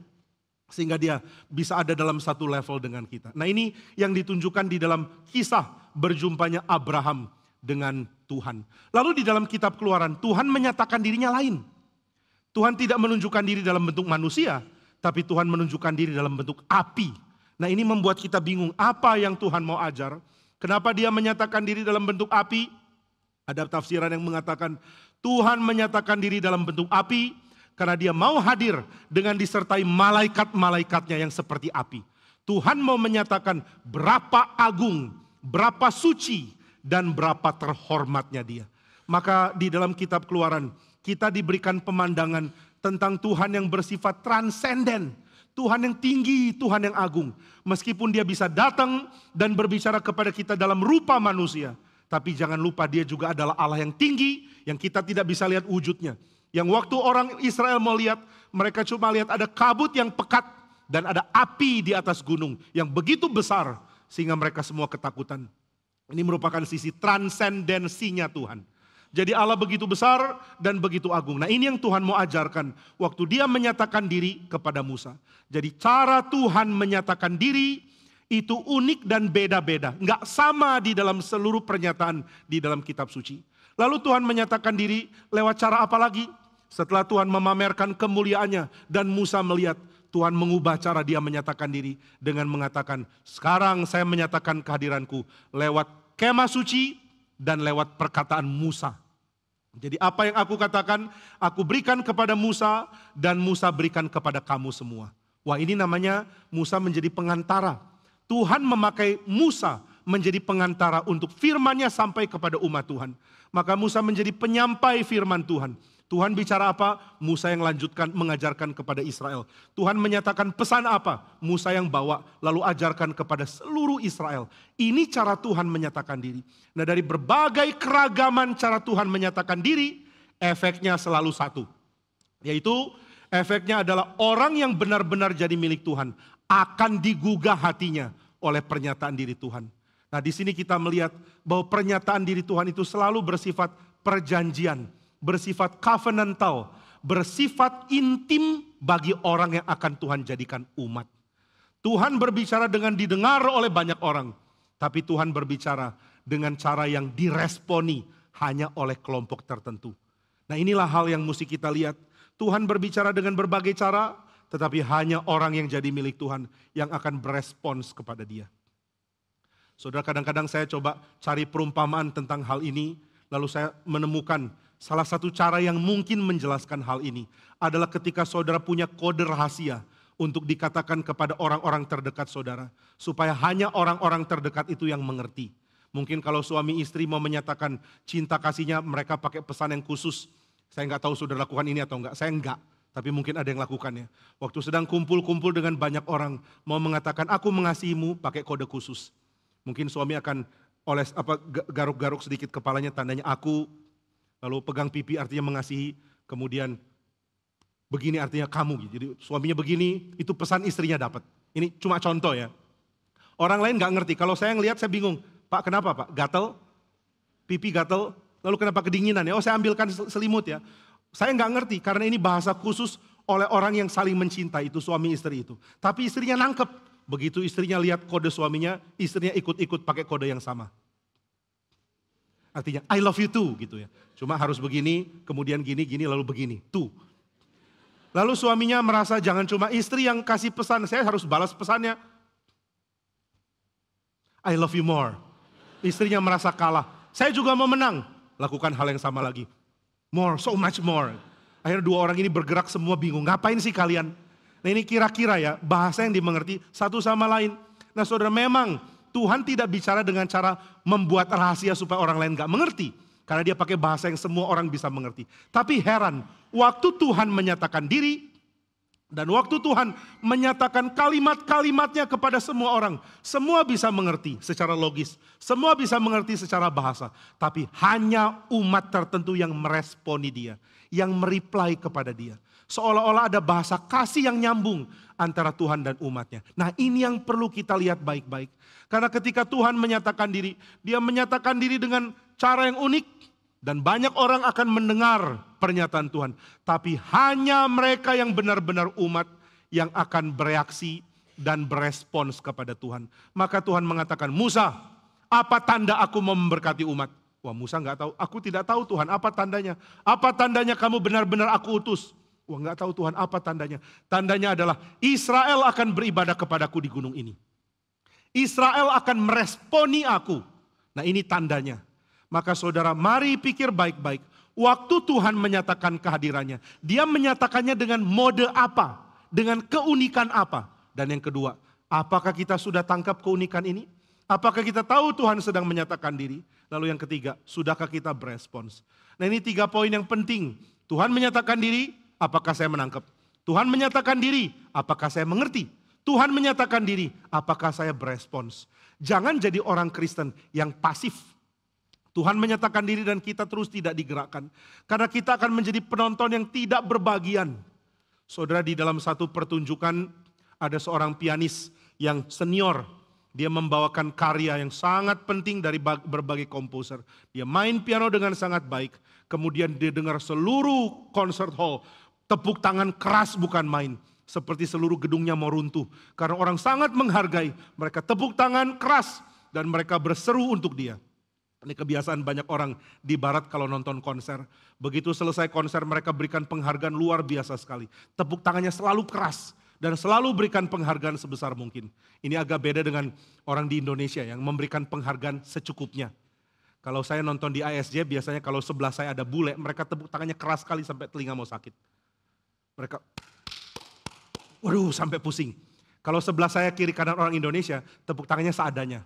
Sehingga dia bisa ada dalam satu level dengan kita. Nah ini yang ditunjukkan di dalam kisah berjumpanya Abraham dengan Tuhan. Lalu di dalam kitab keluaran Tuhan menyatakan dirinya lain. Tuhan tidak menunjukkan diri dalam bentuk manusia. Tapi Tuhan menunjukkan diri dalam bentuk api Nah ini membuat kita bingung, apa yang Tuhan mau ajar? Kenapa dia menyatakan diri dalam bentuk api? Ada tafsiran yang mengatakan Tuhan menyatakan diri dalam bentuk api karena dia mau hadir dengan disertai malaikat-malaikatnya yang seperti api. Tuhan mau menyatakan berapa agung, berapa suci, dan berapa terhormatnya dia. Maka di dalam kitab keluaran kita diberikan pemandangan tentang Tuhan yang bersifat transenden Tuhan yang tinggi, Tuhan yang agung. Meskipun dia bisa datang dan berbicara kepada kita dalam rupa manusia. Tapi jangan lupa dia juga adalah Allah yang tinggi yang kita tidak bisa lihat wujudnya. Yang waktu orang Israel mau lihat, mereka cuma lihat ada kabut yang pekat dan ada api di atas gunung yang begitu besar sehingga mereka semua ketakutan. Ini merupakan sisi transendensinya Tuhan. Jadi Allah begitu besar dan begitu agung. Nah ini yang Tuhan mau ajarkan waktu dia menyatakan diri kepada Musa. Jadi cara Tuhan menyatakan diri itu unik dan beda-beda. Nggak sama di dalam seluruh pernyataan di dalam kitab suci. Lalu Tuhan menyatakan diri lewat cara apa lagi? Setelah Tuhan memamerkan kemuliaannya dan Musa melihat Tuhan mengubah cara dia menyatakan diri dengan mengatakan, sekarang saya menyatakan kehadiranku lewat kemah suci dan lewat perkataan Musa. Jadi apa yang aku katakan, aku berikan kepada Musa dan Musa berikan kepada kamu semua. Wah ini namanya Musa menjadi pengantara. Tuhan memakai Musa menjadi pengantara untuk firmannya sampai kepada umat Tuhan. Maka Musa menjadi penyampai firman Tuhan. Tuhan bicara apa? Musa yang lanjutkan mengajarkan kepada Israel. Tuhan menyatakan pesan apa? Musa yang bawa lalu ajarkan kepada seluruh Israel. Ini cara Tuhan menyatakan diri. Nah, dari berbagai keragaman cara Tuhan menyatakan diri, efeknya selalu satu. Yaitu efeknya adalah orang yang benar-benar jadi milik Tuhan akan digugah hatinya oleh pernyataan diri Tuhan. Nah, di sini kita melihat bahwa pernyataan diri Tuhan itu selalu bersifat perjanjian bersifat covenantal, bersifat intim bagi orang yang akan Tuhan jadikan umat. Tuhan berbicara dengan didengar oleh banyak orang, tapi Tuhan berbicara dengan cara yang diresponi hanya oleh kelompok tertentu. Nah, inilah hal yang mesti kita lihat. Tuhan berbicara dengan berbagai cara, tetapi hanya orang yang jadi milik Tuhan yang akan berespons kepada Dia. Saudara, kadang-kadang saya coba cari perumpamaan tentang hal ini, lalu saya menemukan Salah satu cara yang mungkin menjelaskan hal ini adalah ketika saudara punya kode rahasia untuk dikatakan kepada orang-orang terdekat saudara, supaya hanya orang-orang terdekat itu yang mengerti. Mungkin kalau suami istri mau menyatakan cinta kasihnya, mereka pakai pesan yang khusus. Saya nggak tahu sudah lakukan ini atau enggak, saya enggak. Tapi mungkin ada yang lakukannya. Waktu sedang kumpul-kumpul dengan banyak orang, mau mengatakan aku mengasihimu pakai kode khusus. Mungkin suami akan oles apa garuk-garuk sedikit kepalanya tandanya aku Lalu pegang pipi artinya mengasihi, kemudian begini artinya kamu. Gitu. Jadi suaminya begini, itu pesan istrinya dapat. Ini cuma contoh ya. Orang lain gak ngerti. Kalau saya ngelihat saya bingung. Pak kenapa pak? Gatel? Pipi gatel? Lalu kenapa kedinginan ya? Oh saya ambilkan selimut ya. Saya gak ngerti karena ini bahasa khusus oleh orang yang saling mencinta itu suami istri itu. Tapi istrinya nangkep. Begitu istrinya lihat kode suaminya, istrinya ikut-ikut pakai kode yang sama. Artinya I love you too gitu ya. Cuma harus begini, kemudian gini, gini, lalu begini. Too. Lalu suaminya merasa jangan cuma istri yang kasih pesan, saya harus balas pesannya. I love you more. Istrinya merasa kalah. Saya juga mau menang. Lakukan hal yang sama lagi. More, so much more. Akhirnya dua orang ini bergerak semua bingung. Ngapain sih kalian? Nah ini kira-kira ya bahasa yang dimengerti satu sama lain. Nah saudara memang Tuhan tidak bicara dengan cara membuat rahasia supaya orang lain gak mengerti. Karena dia pakai bahasa yang semua orang bisa mengerti. Tapi heran, waktu Tuhan menyatakan diri, dan waktu Tuhan menyatakan kalimat-kalimatnya kepada semua orang, semua bisa mengerti secara logis, semua bisa mengerti secara bahasa, tapi hanya umat tertentu yang meresponi dia, yang mereply kepada dia. Seolah-olah ada bahasa kasih yang nyambung antara Tuhan dan umatnya. Nah ini yang perlu kita lihat baik-baik. Karena ketika Tuhan menyatakan diri, dia menyatakan diri dengan cara yang unik. Dan banyak orang akan mendengar pernyataan Tuhan. Tapi hanya mereka yang benar-benar umat yang akan bereaksi dan berespons kepada Tuhan. Maka Tuhan mengatakan, Musa, apa tanda aku memberkati umat? Wah Musa nggak tahu, aku tidak tahu Tuhan apa tandanya. Apa tandanya kamu benar-benar aku utus? Wah nggak tahu Tuhan apa tandanya. Tandanya adalah Israel akan beribadah kepadaku di gunung ini. Israel akan meresponi aku. Nah ini tandanya. Maka saudara mari pikir baik-baik. Waktu Tuhan menyatakan kehadirannya. Dia menyatakannya dengan mode apa? Dengan keunikan apa? Dan yang kedua, apakah kita sudah tangkap keunikan ini? Apakah kita tahu Tuhan sedang menyatakan diri? Lalu yang ketiga, sudahkah kita berespons? Nah ini tiga poin yang penting. Tuhan menyatakan diri, Apakah saya menangkap? Tuhan menyatakan diri, apakah saya mengerti? Tuhan menyatakan diri, apakah saya berespons? Jangan jadi orang Kristen yang pasif. Tuhan menyatakan diri dan kita terus tidak digerakkan. Karena kita akan menjadi penonton yang tidak berbagian. Saudara di dalam satu pertunjukan ada seorang pianis yang senior. Dia membawakan karya yang sangat penting dari berbagai komposer. Dia main piano dengan sangat baik. Kemudian dia dengar seluruh concert hall Tepuk tangan keras bukan main. Seperti seluruh gedungnya mau runtuh. Karena orang sangat menghargai. Mereka tepuk tangan keras. Dan mereka berseru untuk dia. Ini kebiasaan banyak orang di barat kalau nonton konser. Begitu selesai konser mereka berikan penghargaan luar biasa sekali. Tepuk tangannya selalu keras dan selalu berikan penghargaan sebesar mungkin. Ini agak beda dengan orang di Indonesia yang memberikan penghargaan secukupnya. Kalau saya nonton di ASJ biasanya kalau sebelah saya ada bule mereka tepuk tangannya keras sekali sampai telinga mau sakit. Mereka, waduh sampai pusing. Kalau sebelah saya kiri kanan orang Indonesia, tepuk tangannya seadanya.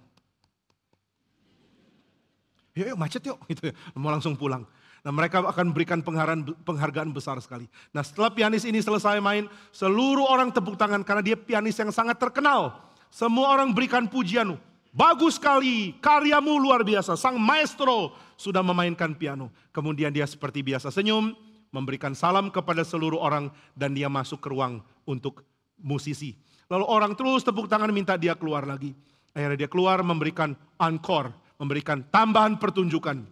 Yuk, yuk macet yuk, gitu ya. mau langsung pulang. Nah mereka akan berikan penghargaan, penghargaan besar sekali. Nah setelah pianis ini selesai main, seluruh orang tepuk tangan karena dia pianis yang sangat terkenal. Semua orang berikan pujian. Bagus sekali, karyamu luar biasa. Sang maestro sudah memainkan piano. Kemudian dia seperti biasa senyum, memberikan salam kepada seluruh orang dan dia masuk ke ruang untuk musisi. Lalu orang terus tepuk tangan minta dia keluar lagi. Akhirnya dia keluar memberikan encore, memberikan tambahan pertunjukan.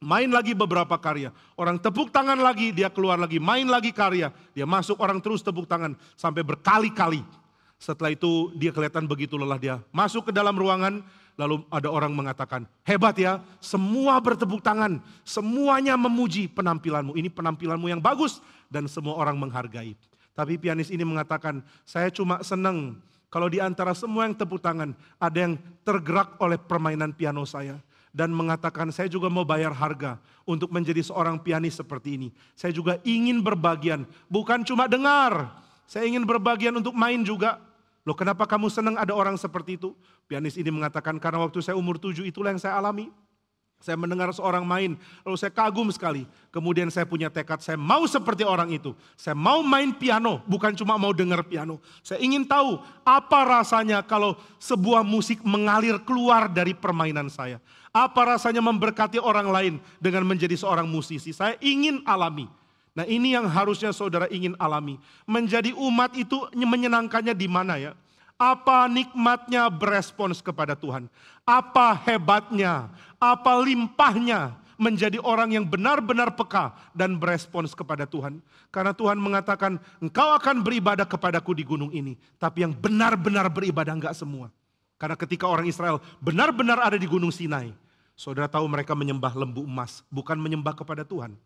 Main lagi beberapa karya. Orang tepuk tangan lagi, dia keluar lagi. Main lagi karya. Dia masuk, orang terus tepuk tangan. Sampai berkali-kali. Setelah itu dia kelihatan begitu lelah dia. Masuk ke dalam ruangan, Lalu ada orang mengatakan, hebat ya, semua bertepuk tangan, semuanya memuji penampilanmu. Ini penampilanmu yang bagus dan semua orang menghargai. Tapi pianis ini mengatakan, saya cuma senang kalau di antara semua yang tepuk tangan, ada yang tergerak oleh permainan piano saya dan mengatakan saya juga mau bayar harga untuk menjadi seorang pianis seperti ini. Saya juga ingin berbagian, bukan cuma dengar. Saya ingin berbagian untuk main juga. Loh kenapa kamu senang ada orang seperti itu? Pianis ini mengatakan karena waktu saya umur tujuh itulah yang saya alami. Saya mendengar seorang main, lalu saya kagum sekali. Kemudian saya punya tekad, saya mau seperti orang itu. Saya mau main piano, bukan cuma mau dengar piano. Saya ingin tahu apa rasanya kalau sebuah musik mengalir keluar dari permainan saya. Apa rasanya memberkati orang lain dengan menjadi seorang musisi. Saya ingin alami. Nah ini yang harusnya saudara ingin alami. Menjadi umat itu menyenangkannya di mana ya? Apa nikmatnya berespons kepada Tuhan? Apa hebatnya? Apa limpahnya menjadi orang yang benar-benar peka dan berespons kepada Tuhan? Karena Tuhan mengatakan, engkau akan beribadah kepadaku di gunung ini. Tapi yang benar-benar beribadah enggak semua. Karena ketika orang Israel benar-benar ada di gunung Sinai, saudara tahu mereka menyembah lembu emas, bukan menyembah kepada Tuhan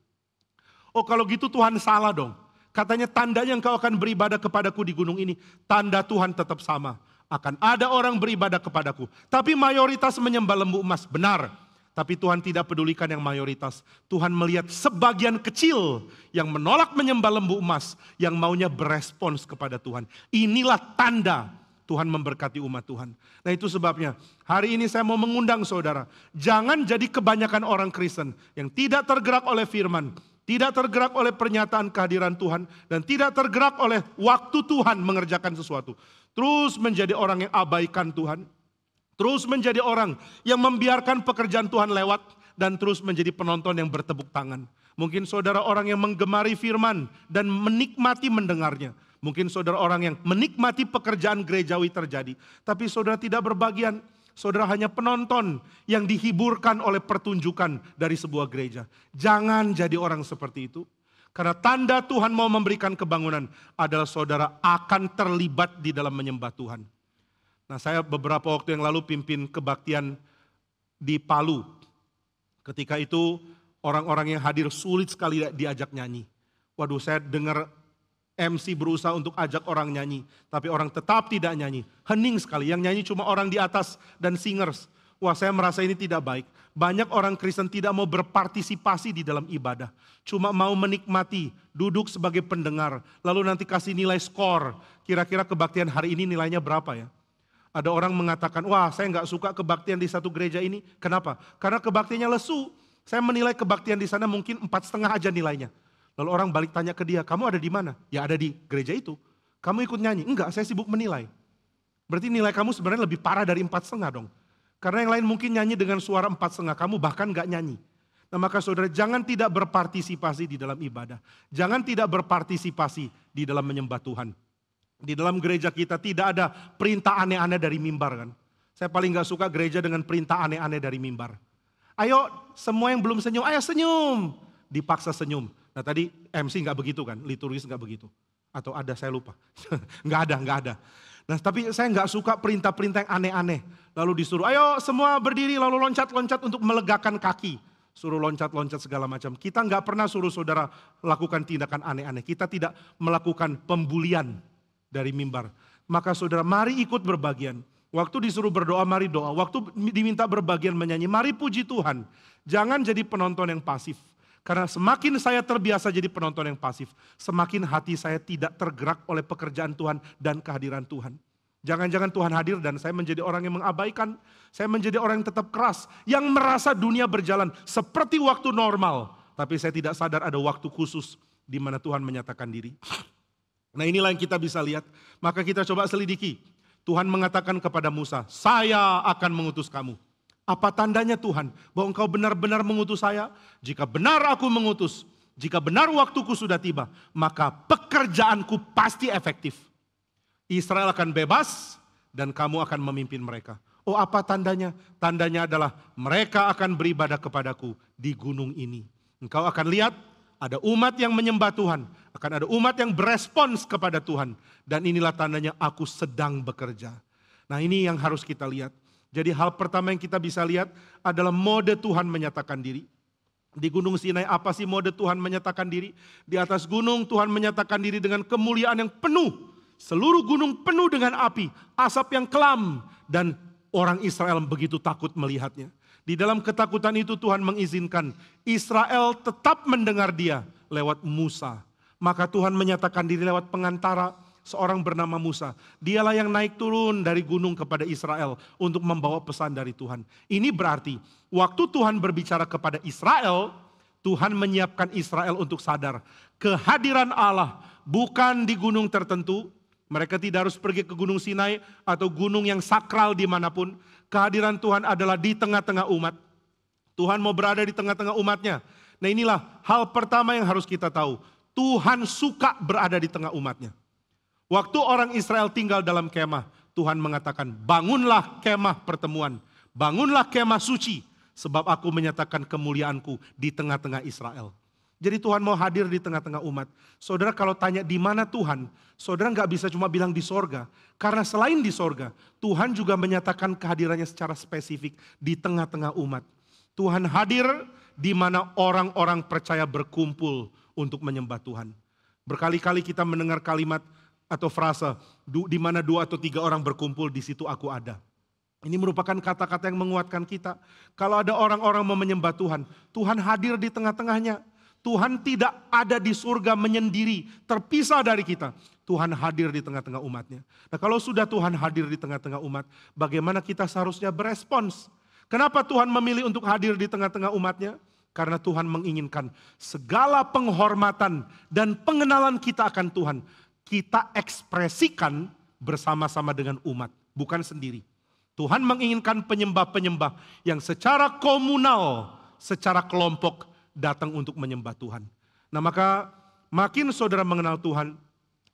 Oh kalau gitu Tuhan salah dong. Katanya tandanya kau akan beribadah kepadaku di gunung ini. Tanda Tuhan tetap sama. Akan ada orang beribadah kepadaku. Tapi mayoritas menyembah lembu emas. Benar. Tapi Tuhan tidak pedulikan yang mayoritas. Tuhan melihat sebagian kecil yang menolak menyembah lembu emas. Yang maunya berespons kepada Tuhan. Inilah tanda Tuhan memberkati umat Tuhan. Nah itu sebabnya hari ini saya mau mengundang saudara. Jangan jadi kebanyakan orang Kristen yang tidak tergerak oleh firman tidak tergerak oleh pernyataan kehadiran Tuhan dan tidak tergerak oleh waktu Tuhan mengerjakan sesuatu. Terus menjadi orang yang abaikan Tuhan. Terus menjadi orang yang membiarkan pekerjaan Tuhan lewat dan terus menjadi penonton yang bertepuk tangan. Mungkin saudara orang yang menggemari firman dan menikmati mendengarnya. Mungkin saudara orang yang menikmati pekerjaan gerejawi terjadi, tapi saudara tidak berbagian saudara hanya penonton yang dihiburkan oleh pertunjukan dari sebuah gereja. Jangan jadi orang seperti itu. Karena tanda Tuhan mau memberikan kebangunan adalah saudara akan terlibat di dalam menyembah Tuhan. Nah saya beberapa waktu yang lalu pimpin kebaktian di Palu. Ketika itu orang-orang yang hadir sulit sekali diajak nyanyi. Waduh saya dengar MC berusaha untuk ajak orang nyanyi, tapi orang tetap tidak nyanyi. Hening sekali, yang nyanyi cuma orang di atas dan singers. Wah saya merasa ini tidak baik. Banyak orang Kristen tidak mau berpartisipasi di dalam ibadah. Cuma mau menikmati, duduk sebagai pendengar. Lalu nanti kasih nilai skor. Kira-kira kebaktian hari ini nilainya berapa ya? Ada orang mengatakan, wah saya nggak suka kebaktian di satu gereja ini. Kenapa? Karena kebaktiannya lesu. Saya menilai kebaktian di sana mungkin empat setengah aja nilainya. Lalu orang balik tanya ke dia, kamu ada di mana? Ya ada di gereja itu. Kamu ikut nyanyi? Enggak, saya sibuk menilai. Berarti nilai kamu sebenarnya lebih parah dari empat setengah dong. Karena yang lain mungkin nyanyi dengan suara empat setengah, kamu bahkan nggak nyanyi. Nah maka saudara jangan tidak berpartisipasi di dalam ibadah. Jangan tidak berpartisipasi di dalam menyembah Tuhan. Di dalam gereja kita tidak ada perintah aneh-aneh dari mimbar kan. Saya paling gak suka gereja dengan perintah aneh-aneh dari mimbar. Ayo semua yang belum senyum, ayo senyum. Dipaksa senyum. Nah tadi MC nggak begitu kan, liturgis nggak begitu. Atau ada, saya lupa. nggak ada, nggak ada. Nah tapi saya nggak suka perintah-perintah yang aneh-aneh. Lalu disuruh, ayo semua berdiri lalu loncat-loncat untuk melegakan kaki. Suruh loncat-loncat segala macam. Kita nggak pernah suruh saudara lakukan tindakan aneh-aneh. Kita tidak melakukan pembulian dari mimbar. Maka saudara mari ikut berbagian. Waktu disuruh berdoa, mari doa. Waktu diminta berbagian menyanyi, mari puji Tuhan. Jangan jadi penonton yang pasif. Karena semakin saya terbiasa jadi penonton yang pasif, semakin hati saya tidak tergerak oleh pekerjaan Tuhan dan kehadiran Tuhan. Jangan-jangan Tuhan hadir dan saya menjadi orang yang mengabaikan. Saya menjadi orang yang tetap keras, yang merasa dunia berjalan seperti waktu normal. Tapi saya tidak sadar ada waktu khusus di mana Tuhan menyatakan diri. Nah inilah yang kita bisa lihat. Maka kita coba selidiki. Tuhan mengatakan kepada Musa, saya akan mengutus kamu. Apa tandanya Tuhan bahwa engkau benar-benar mengutus saya? Jika benar aku mengutus, jika benar waktuku sudah tiba, maka pekerjaanku pasti efektif. Israel akan bebas dan kamu akan memimpin mereka. Oh apa tandanya? Tandanya adalah mereka akan beribadah kepadaku di gunung ini. Engkau akan lihat ada umat yang menyembah Tuhan, akan ada umat yang berespons kepada Tuhan. Dan inilah tandanya aku sedang bekerja. Nah ini yang harus kita lihat. Jadi hal pertama yang kita bisa lihat adalah mode Tuhan menyatakan diri. Di Gunung Sinai apa sih mode Tuhan menyatakan diri? Di atas gunung Tuhan menyatakan diri dengan kemuliaan yang penuh. Seluruh gunung penuh dengan api, asap yang kelam dan orang Israel begitu takut melihatnya. Di dalam ketakutan itu Tuhan mengizinkan Israel tetap mendengar dia lewat Musa. Maka Tuhan menyatakan diri lewat pengantara seorang bernama Musa. Dialah yang naik turun dari gunung kepada Israel untuk membawa pesan dari Tuhan. Ini berarti waktu Tuhan berbicara kepada Israel, Tuhan menyiapkan Israel untuk sadar. Kehadiran Allah bukan di gunung tertentu, mereka tidak harus pergi ke Gunung Sinai atau gunung yang sakral dimanapun. Kehadiran Tuhan adalah di tengah-tengah umat. Tuhan mau berada di tengah-tengah umatnya. Nah inilah hal pertama yang harus kita tahu. Tuhan suka berada di tengah umatnya. Waktu orang Israel tinggal dalam kemah, Tuhan mengatakan, bangunlah kemah pertemuan, bangunlah kemah suci, sebab aku menyatakan kemuliaanku di tengah-tengah Israel. Jadi Tuhan mau hadir di tengah-tengah umat. Saudara kalau tanya di mana Tuhan, saudara nggak bisa cuma bilang di sorga. Karena selain di sorga, Tuhan juga menyatakan kehadirannya secara spesifik di tengah-tengah umat. Tuhan hadir di mana orang-orang percaya berkumpul untuk menyembah Tuhan. Berkali-kali kita mendengar kalimat, atau frasa di mana dua atau tiga orang berkumpul di situ aku ada. Ini merupakan kata-kata yang menguatkan kita. Kalau ada orang-orang mau menyembah Tuhan, Tuhan hadir di tengah-tengahnya. Tuhan tidak ada di surga menyendiri, terpisah dari kita. Tuhan hadir di tengah-tengah umatnya. Nah kalau sudah Tuhan hadir di tengah-tengah umat, bagaimana kita seharusnya berespons? Kenapa Tuhan memilih untuk hadir di tengah-tengah umatnya? Karena Tuhan menginginkan segala penghormatan dan pengenalan kita akan Tuhan kita ekspresikan bersama-sama dengan umat, bukan sendiri. Tuhan menginginkan penyembah-penyembah yang secara komunal, secara kelompok datang untuk menyembah Tuhan. Nah, maka makin saudara mengenal Tuhan,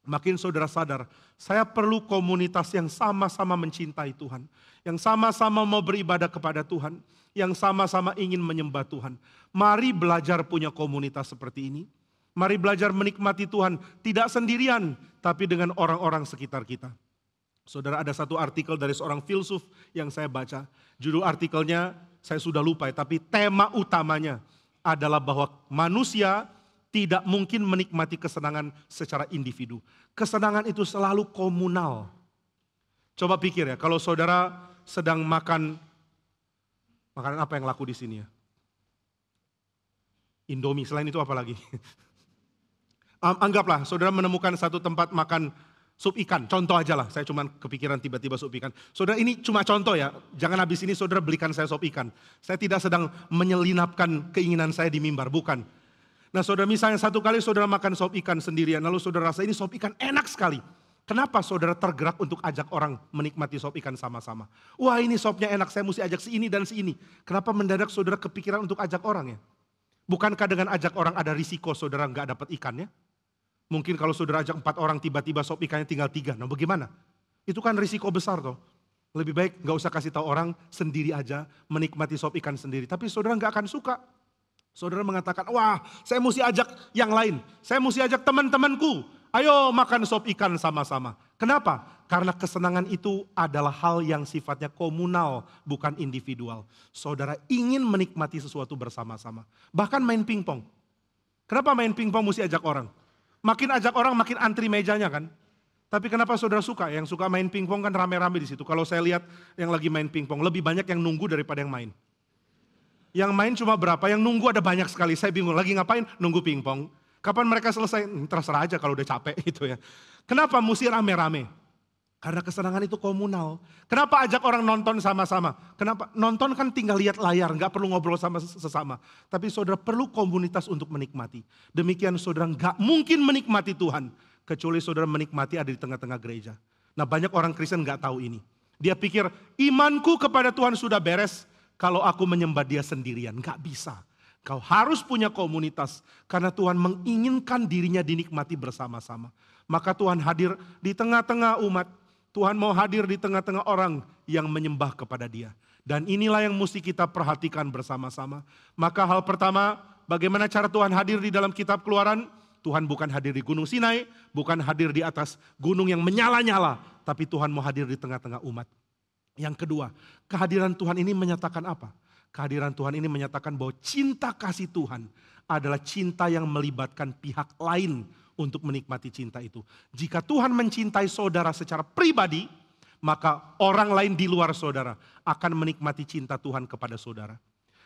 makin saudara sadar, saya perlu komunitas yang sama-sama mencintai Tuhan, yang sama-sama mau beribadah kepada Tuhan, yang sama-sama ingin menyembah Tuhan. Mari belajar punya komunitas seperti ini Mari belajar menikmati Tuhan, tidak sendirian, tapi dengan orang-orang sekitar kita. Saudara, ada satu artikel dari seorang filsuf yang saya baca. Judul artikelnya saya sudah lupa, tapi tema utamanya adalah bahwa manusia tidak mungkin menikmati kesenangan secara individu. Kesenangan itu selalu komunal. Coba pikir ya, kalau saudara sedang makan makanan apa yang laku di sini ya? Indomie, selain itu apa lagi? um, anggaplah saudara menemukan satu tempat makan sup ikan. Contoh aja lah, saya cuma kepikiran tiba-tiba sup ikan. Saudara ini cuma contoh ya, jangan habis ini saudara belikan saya sup ikan. Saya tidak sedang menyelinapkan keinginan saya di mimbar, bukan. Nah saudara misalnya satu kali saudara makan sup ikan sendirian, lalu saudara rasa ini sup ikan enak sekali. Kenapa saudara tergerak untuk ajak orang menikmati sop ikan sama-sama? Wah ini sopnya enak, saya mesti ajak si ini dan si ini. Kenapa mendadak saudara kepikiran untuk ajak orang ya? Bukankah dengan ajak orang ada risiko saudara nggak dapat ikannya? Mungkin kalau saudara ajak empat orang tiba-tiba sop ikannya tinggal tiga. Nah bagaimana? Itu kan risiko besar toh. Lebih baik nggak usah kasih tahu orang sendiri aja menikmati sop ikan sendiri. Tapi saudara nggak akan suka. Saudara mengatakan, wah saya mesti ajak yang lain. Saya mesti ajak teman-temanku. Ayo makan sop ikan sama-sama. Kenapa? Karena kesenangan itu adalah hal yang sifatnya komunal, bukan individual. Saudara ingin menikmati sesuatu bersama-sama. Bahkan main pingpong. Kenapa main pingpong mesti ajak orang? Makin ajak orang makin antri mejanya kan. Tapi kenapa saudara suka? Yang suka main pingpong kan rame-rame di situ. Kalau saya lihat yang lagi main pingpong, lebih banyak yang nunggu daripada yang main. Yang main cuma berapa, yang nunggu ada banyak sekali. Saya bingung, lagi ngapain? Nunggu pingpong. Kapan mereka selesai? Hmm, terserah aja kalau udah capek gitu ya. Kenapa mesti rame-rame? Karena kesenangan itu komunal. Kenapa ajak orang nonton sama-sama? Kenapa nonton kan tinggal lihat layar, nggak perlu ngobrol sama sesama. Tapi saudara perlu komunitas untuk menikmati. Demikian saudara nggak mungkin menikmati Tuhan kecuali saudara menikmati ada di tengah-tengah gereja. Nah banyak orang Kristen nggak tahu ini. Dia pikir imanku kepada Tuhan sudah beres kalau aku menyembah Dia sendirian. Nggak bisa. Kau harus punya komunitas karena Tuhan menginginkan dirinya dinikmati bersama-sama. Maka Tuhan hadir di tengah-tengah umat Tuhan mau hadir di tengah-tengah orang yang menyembah kepada dia. Dan inilah yang mesti kita perhatikan bersama-sama. Maka hal pertama, bagaimana cara Tuhan hadir di dalam kitab keluaran? Tuhan bukan hadir di gunung Sinai, bukan hadir di atas gunung yang menyala-nyala. Tapi Tuhan mau hadir di tengah-tengah umat. Yang kedua, kehadiran Tuhan ini menyatakan apa? Kehadiran Tuhan ini menyatakan bahwa cinta kasih Tuhan adalah cinta yang melibatkan pihak lain untuk menikmati cinta itu. Jika Tuhan mencintai saudara secara pribadi, maka orang lain di luar saudara akan menikmati cinta Tuhan kepada saudara.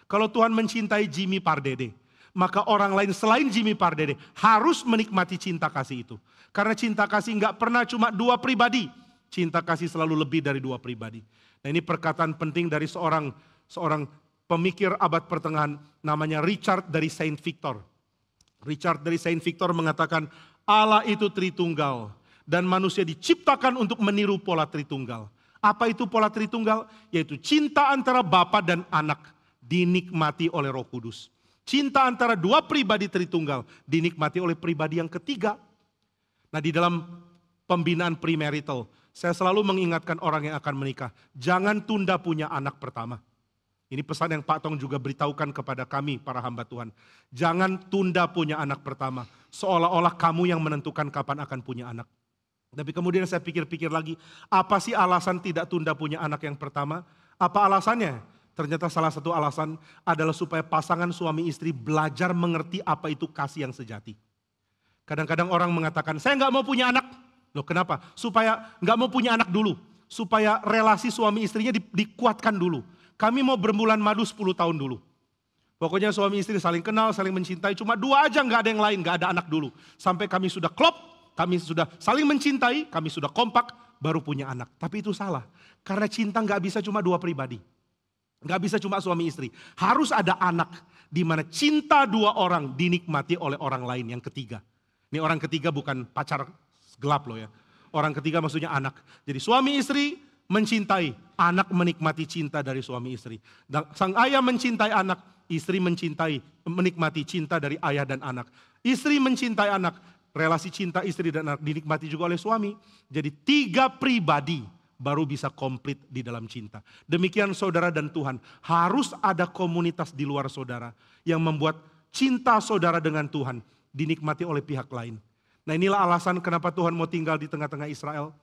Kalau Tuhan mencintai Jimmy Pardede, maka orang lain selain Jimmy Pardede harus menikmati cinta kasih itu. Karena cinta kasih nggak pernah cuma dua pribadi, cinta kasih selalu lebih dari dua pribadi. Nah ini perkataan penting dari seorang seorang pemikir abad pertengahan namanya Richard dari Saint Victor. Richard dari Saint Victor mengatakan, Allah itu Tritunggal dan manusia diciptakan untuk meniru pola Tritunggal. Apa itu pola Tritunggal? Yaitu cinta antara Bapa dan Anak dinikmati oleh Roh Kudus. Cinta antara dua pribadi Tritunggal dinikmati oleh pribadi yang ketiga. Nah, di dalam pembinaan premarital, saya selalu mengingatkan orang yang akan menikah, jangan tunda punya anak pertama. Ini pesan yang Pak Tong juga beritahukan kepada kami para hamba Tuhan. Jangan tunda punya anak pertama. Seolah-olah kamu yang menentukan kapan akan punya anak. Tapi kemudian saya pikir-pikir lagi, apa sih alasan tidak tunda punya anak yang pertama? Apa alasannya? Ternyata salah satu alasan adalah supaya pasangan suami istri belajar mengerti apa itu kasih yang sejati. Kadang-kadang orang mengatakan, saya nggak mau punya anak. Loh kenapa? Supaya nggak mau punya anak dulu. Supaya relasi suami istrinya di, dikuatkan dulu kami mau berbulan madu 10 tahun dulu. Pokoknya suami istri saling kenal, saling mencintai. Cuma dua aja nggak ada yang lain, nggak ada anak dulu. Sampai kami sudah klop, kami sudah saling mencintai, kami sudah kompak, baru punya anak. Tapi itu salah. Karena cinta nggak bisa cuma dua pribadi. Nggak bisa cuma suami istri. Harus ada anak di mana cinta dua orang dinikmati oleh orang lain yang ketiga. Ini orang ketiga bukan pacar gelap loh ya. Orang ketiga maksudnya anak. Jadi suami istri mencintai, anak menikmati cinta dari suami istri. Sang ayah mencintai anak, istri mencintai, menikmati cinta dari ayah dan anak. Istri mencintai anak, relasi cinta istri dan anak dinikmati juga oleh suami. Jadi tiga pribadi baru bisa komplit di dalam cinta. Demikian saudara dan Tuhan, harus ada komunitas di luar saudara yang membuat cinta saudara dengan Tuhan dinikmati oleh pihak lain. Nah inilah alasan kenapa Tuhan mau tinggal di tengah-tengah Israel.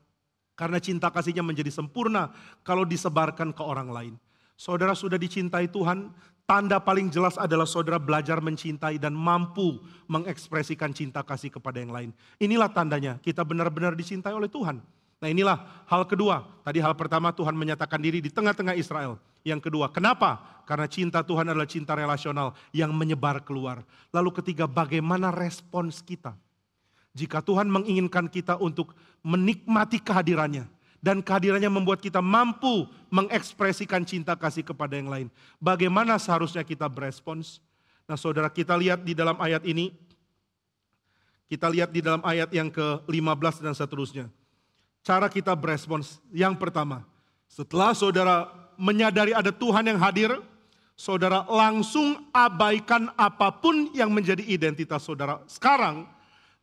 Karena cinta kasihnya menjadi sempurna kalau disebarkan ke orang lain. Saudara sudah dicintai Tuhan, tanda paling jelas adalah saudara belajar mencintai dan mampu mengekspresikan cinta kasih kepada yang lain. Inilah tandanya, kita benar-benar dicintai oleh Tuhan. Nah inilah hal kedua. Tadi hal pertama Tuhan menyatakan diri di tengah-tengah Israel. Yang kedua, kenapa? Karena cinta Tuhan adalah cinta relasional yang menyebar keluar. Lalu ketiga, bagaimana respons kita? Jika Tuhan menginginkan kita untuk menikmati kehadirannya, dan kehadirannya membuat kita mampu mengekspresikan cinta kasih kepada yang lain. Bagaimana seharusnya kita berespons? Nah saudara kita lihat di dalam ayat ini, kita lihat di dalam ayat yang ke-15 dan seterusnya. Cara kita berespons, yang pertama, setelah saudara menyadari ada Tuhan yang hadir, saudara langsung abaikan apapun yang menjadi identitas saudara. Sekarang,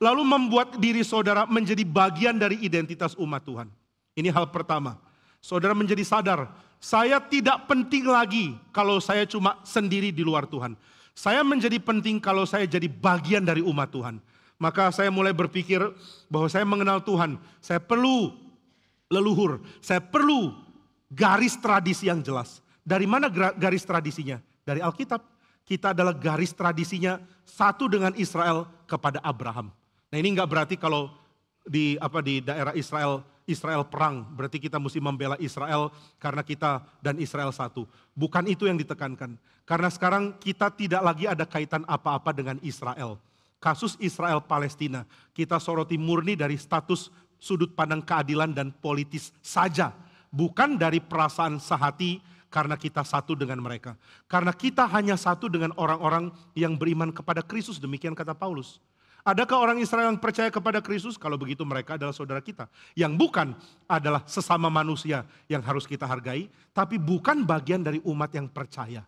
lalu membuat diri saudara menjadi bagian dari identitas umat Tuhan. Ini hal pertama. Saudara menjadi sadar, saya tidak penting lagi kalau saya cuma sendiri di luar Tuhan. Saya menjadi penting kalau saya jadi bagian dari umat Tuhan. Maka saya mulai berpikir bahwa saya mengenal Tuhan, saya perlu leluhur, saya perlu garis tradisi yang jelas. Dari mana garis tradisinya? Dari Alkitab. Kita adalah garis tradisinya satu dengan Israel kepada Abraham. Nah ini nggak berarti kalau di apa di daerah Israel Israel perang berarti kita mesti membela Israel karena kita dan Israel satu. Bukan itu yang ditekankan. Karena sekarang kita tidak lagi ada kaitan apa-apa dengan Israel. Kasus Israel Palestina kita soroti murni dari status sudut pandang keadilan dan politis saja, bukan dari perasaan sehati karena kita satu dengan mereka. Karena kita hanya satu dengan orang-orang yang beriman kepada Kristus, demikian kata Paulus. Adakah orang Israel yang percaya kepada Kristus? Kalau begitu mereka adalah saudara kita. Yang bukan adalah sesama manusia yang harus kita hargai. Tapi bukan bagian dari umat yang percaya.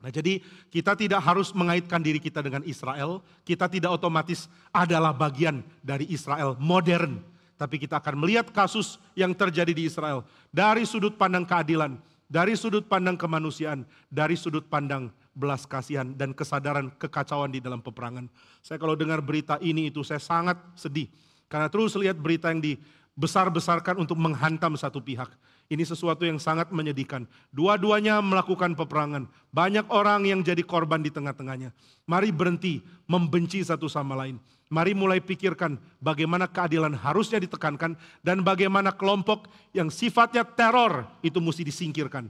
Nah jadi kita tidak harus mengaitkan diri kita dengan Israel. Kita tidak otomatis adalah bagian dari Israel modern. Tapi kita akan melihat kasus yang terjadi di Israel. Dari sudut pandang keadilan. Dari sudut pandang kemanusiaan. Dari sudut pandang belas kasihan dan kesadaran kekacauan di dalam peperangan. Saya kalau dengar berita ini itu saya sangat sedih. Karena terus lihat berita yang dibesar-besarkan untuk menghantam satu pihak. Ini sesuatu yang sangat menyedihkan. Dua-duanya melakukan peperangan. Banyak orang yang jadi korban di tengah-tengahnya. Mari berhenti membenci satu sama lain. Mari mulai pikirkan bagaimana keadilan harusnya ditekankan dan bagaimana kelompok yang sifatnya teror itu mesti disingkirkan.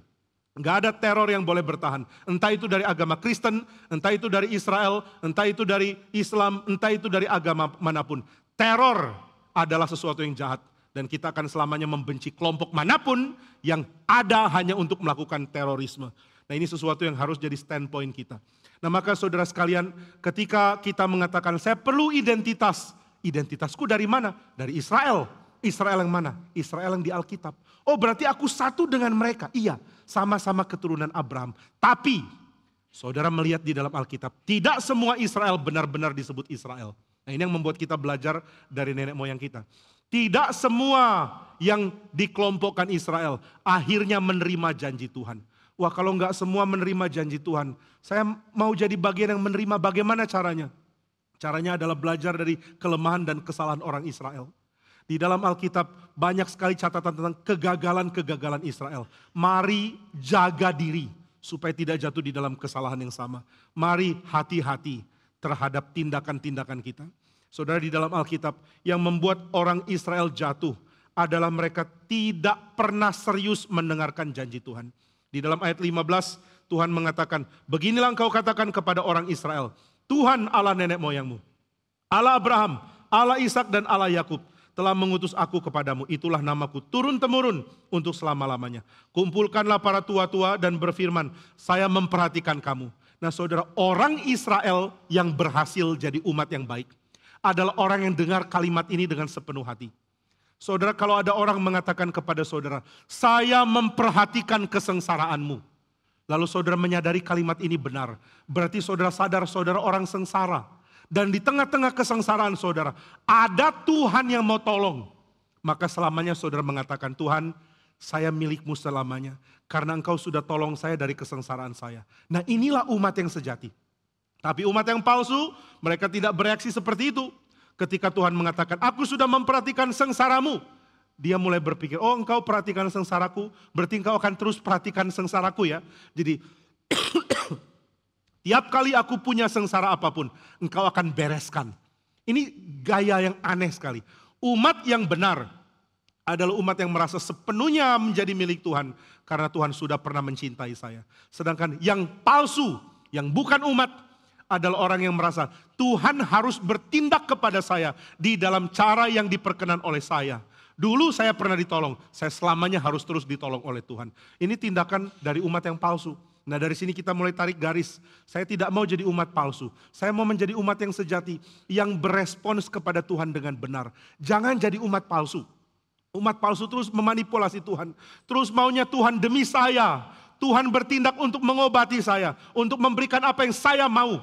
Nggak ada teror yang boleh bertahan. Entah itu dari agama Kristen, entah itu dari Israel, entah itu dari Islam, entah itu dari agama manapun. Teror adalah sesuatu yang jahat. Dan kita akan selamanya membenci kelompok manapun yang ada hanya untuk melakukan terorisme. Nah ini sesuatu yang harus jadi standpoint kita. Nah maka saudara sekalian ketika kita mengatakan saya perlu identitas. Identitasku dari mana? Dari Israel Israel yang mana? Israel yang di Alkitab. Oh berarti aku satu dengan mereka. Iya, sama-sama keturunan Abraham. Tapi saudara melihat di dalam Alkitab, tidak semua Israel benar-benar disebut Israel. Nah ini yang membuat kita belajar dari nenek moyang kita. Tidak semua yang dikelompokkan Israel akhirnya menerima janji Tuhan. Wah kalau nggak semua menerima janji Tuhan, saya mau jadi bagian yang menerima bagaimana caranya? Caranya adalah belajar dari kelemahan dan kesalahan orang Israel. Di dalam Alkitab banyak sekali catatan tentang kegagalan-kegagalan Israel. Mari jaga diri supaya tidak jatuh di dalam kesalahan yang sama. Mari hati-hati terhadap tindakan-tindakan kita. Saudara di dalam Alkitab yang membuat orang Israel jatuh adalah mereka tidak pernah serius mendengarkan janji Tuhan. Di dalam ayat 15 Tuhan mengatakan, "Beginilah engkau katakan kepada orang Israel, Tuhan Allah nenek moyangmu, Allah Abraham, Allah Ishak dan Allah Yakub telah mengutus aku kepadamu. Itulah namaku turun-temurun untuk selama-lamanya. Kumpulkanlah para tua-tua dan berfirman, saya memperhatikan kamu. Nah saudara, orang Israel yang berhasil jadi umat yang baik adalah orang yang dengar kalimat ini dengan sepenuh hati. Saudara, kalau ada orang mengatakan kepada saudara, saya memperhatikan kesengsaraanmu. Lalu saudara menyadari kalimat ini benar. Berarti saudara sadar saudara orang sengsara dan di tengah-tengah kesengsaraan saudara, ada Tuhan yang mau tolong. Maka selamanya saudara mengatakan, Tuhan saya milikmu selamanya. Karena engkau sudah tolong saya dari kesengsaraan saya. Nah inilah umat yang sejati. Tapi umat yang palsu, mereka tidak bereaksi seperti itu. Ketika Tuhan mengatakan, aku sudah memperhatikan sengsaramu. Dia mulai berpikir, oh engkau perhatikan sengsaraku, berarti engkau akan terus perhatikan sengsaraku ya. Jadi Tiap kali aku punya sengsara apapun, engkau akan bereskan. Ini gaya yang aneh sekali. Umat yang benar adalah umat yang merasa sepenuhnya menjadi milik Tuhan karena Tuhan sudah pernah mencintai saya. Sedangkan yang palsu, yang bukan umat adalah orang yang merasa Tuhan harus bertindak kepada saya di dalam cara yang diperkenan oleh saya. Dulu saya pernah ditolong, saya selamanya harus terus ditolong oleh Tuhan. Ini tindakan dari umat yang palsu. Nah dari sini kita mulai tarik garis. Saya tidak mau jadi umat palsu. Saya mau menjadi umat yang sejati. Yang berespons kepada Tuhan dengan benar. Jangan jadi umat palsu. Umat palsu terus memanipulasi Tuhan. Terus maunya Tuhan demi saya. Tuhan bertindak untuk mengobati saya. Untuk memberikan apa yang saya mau.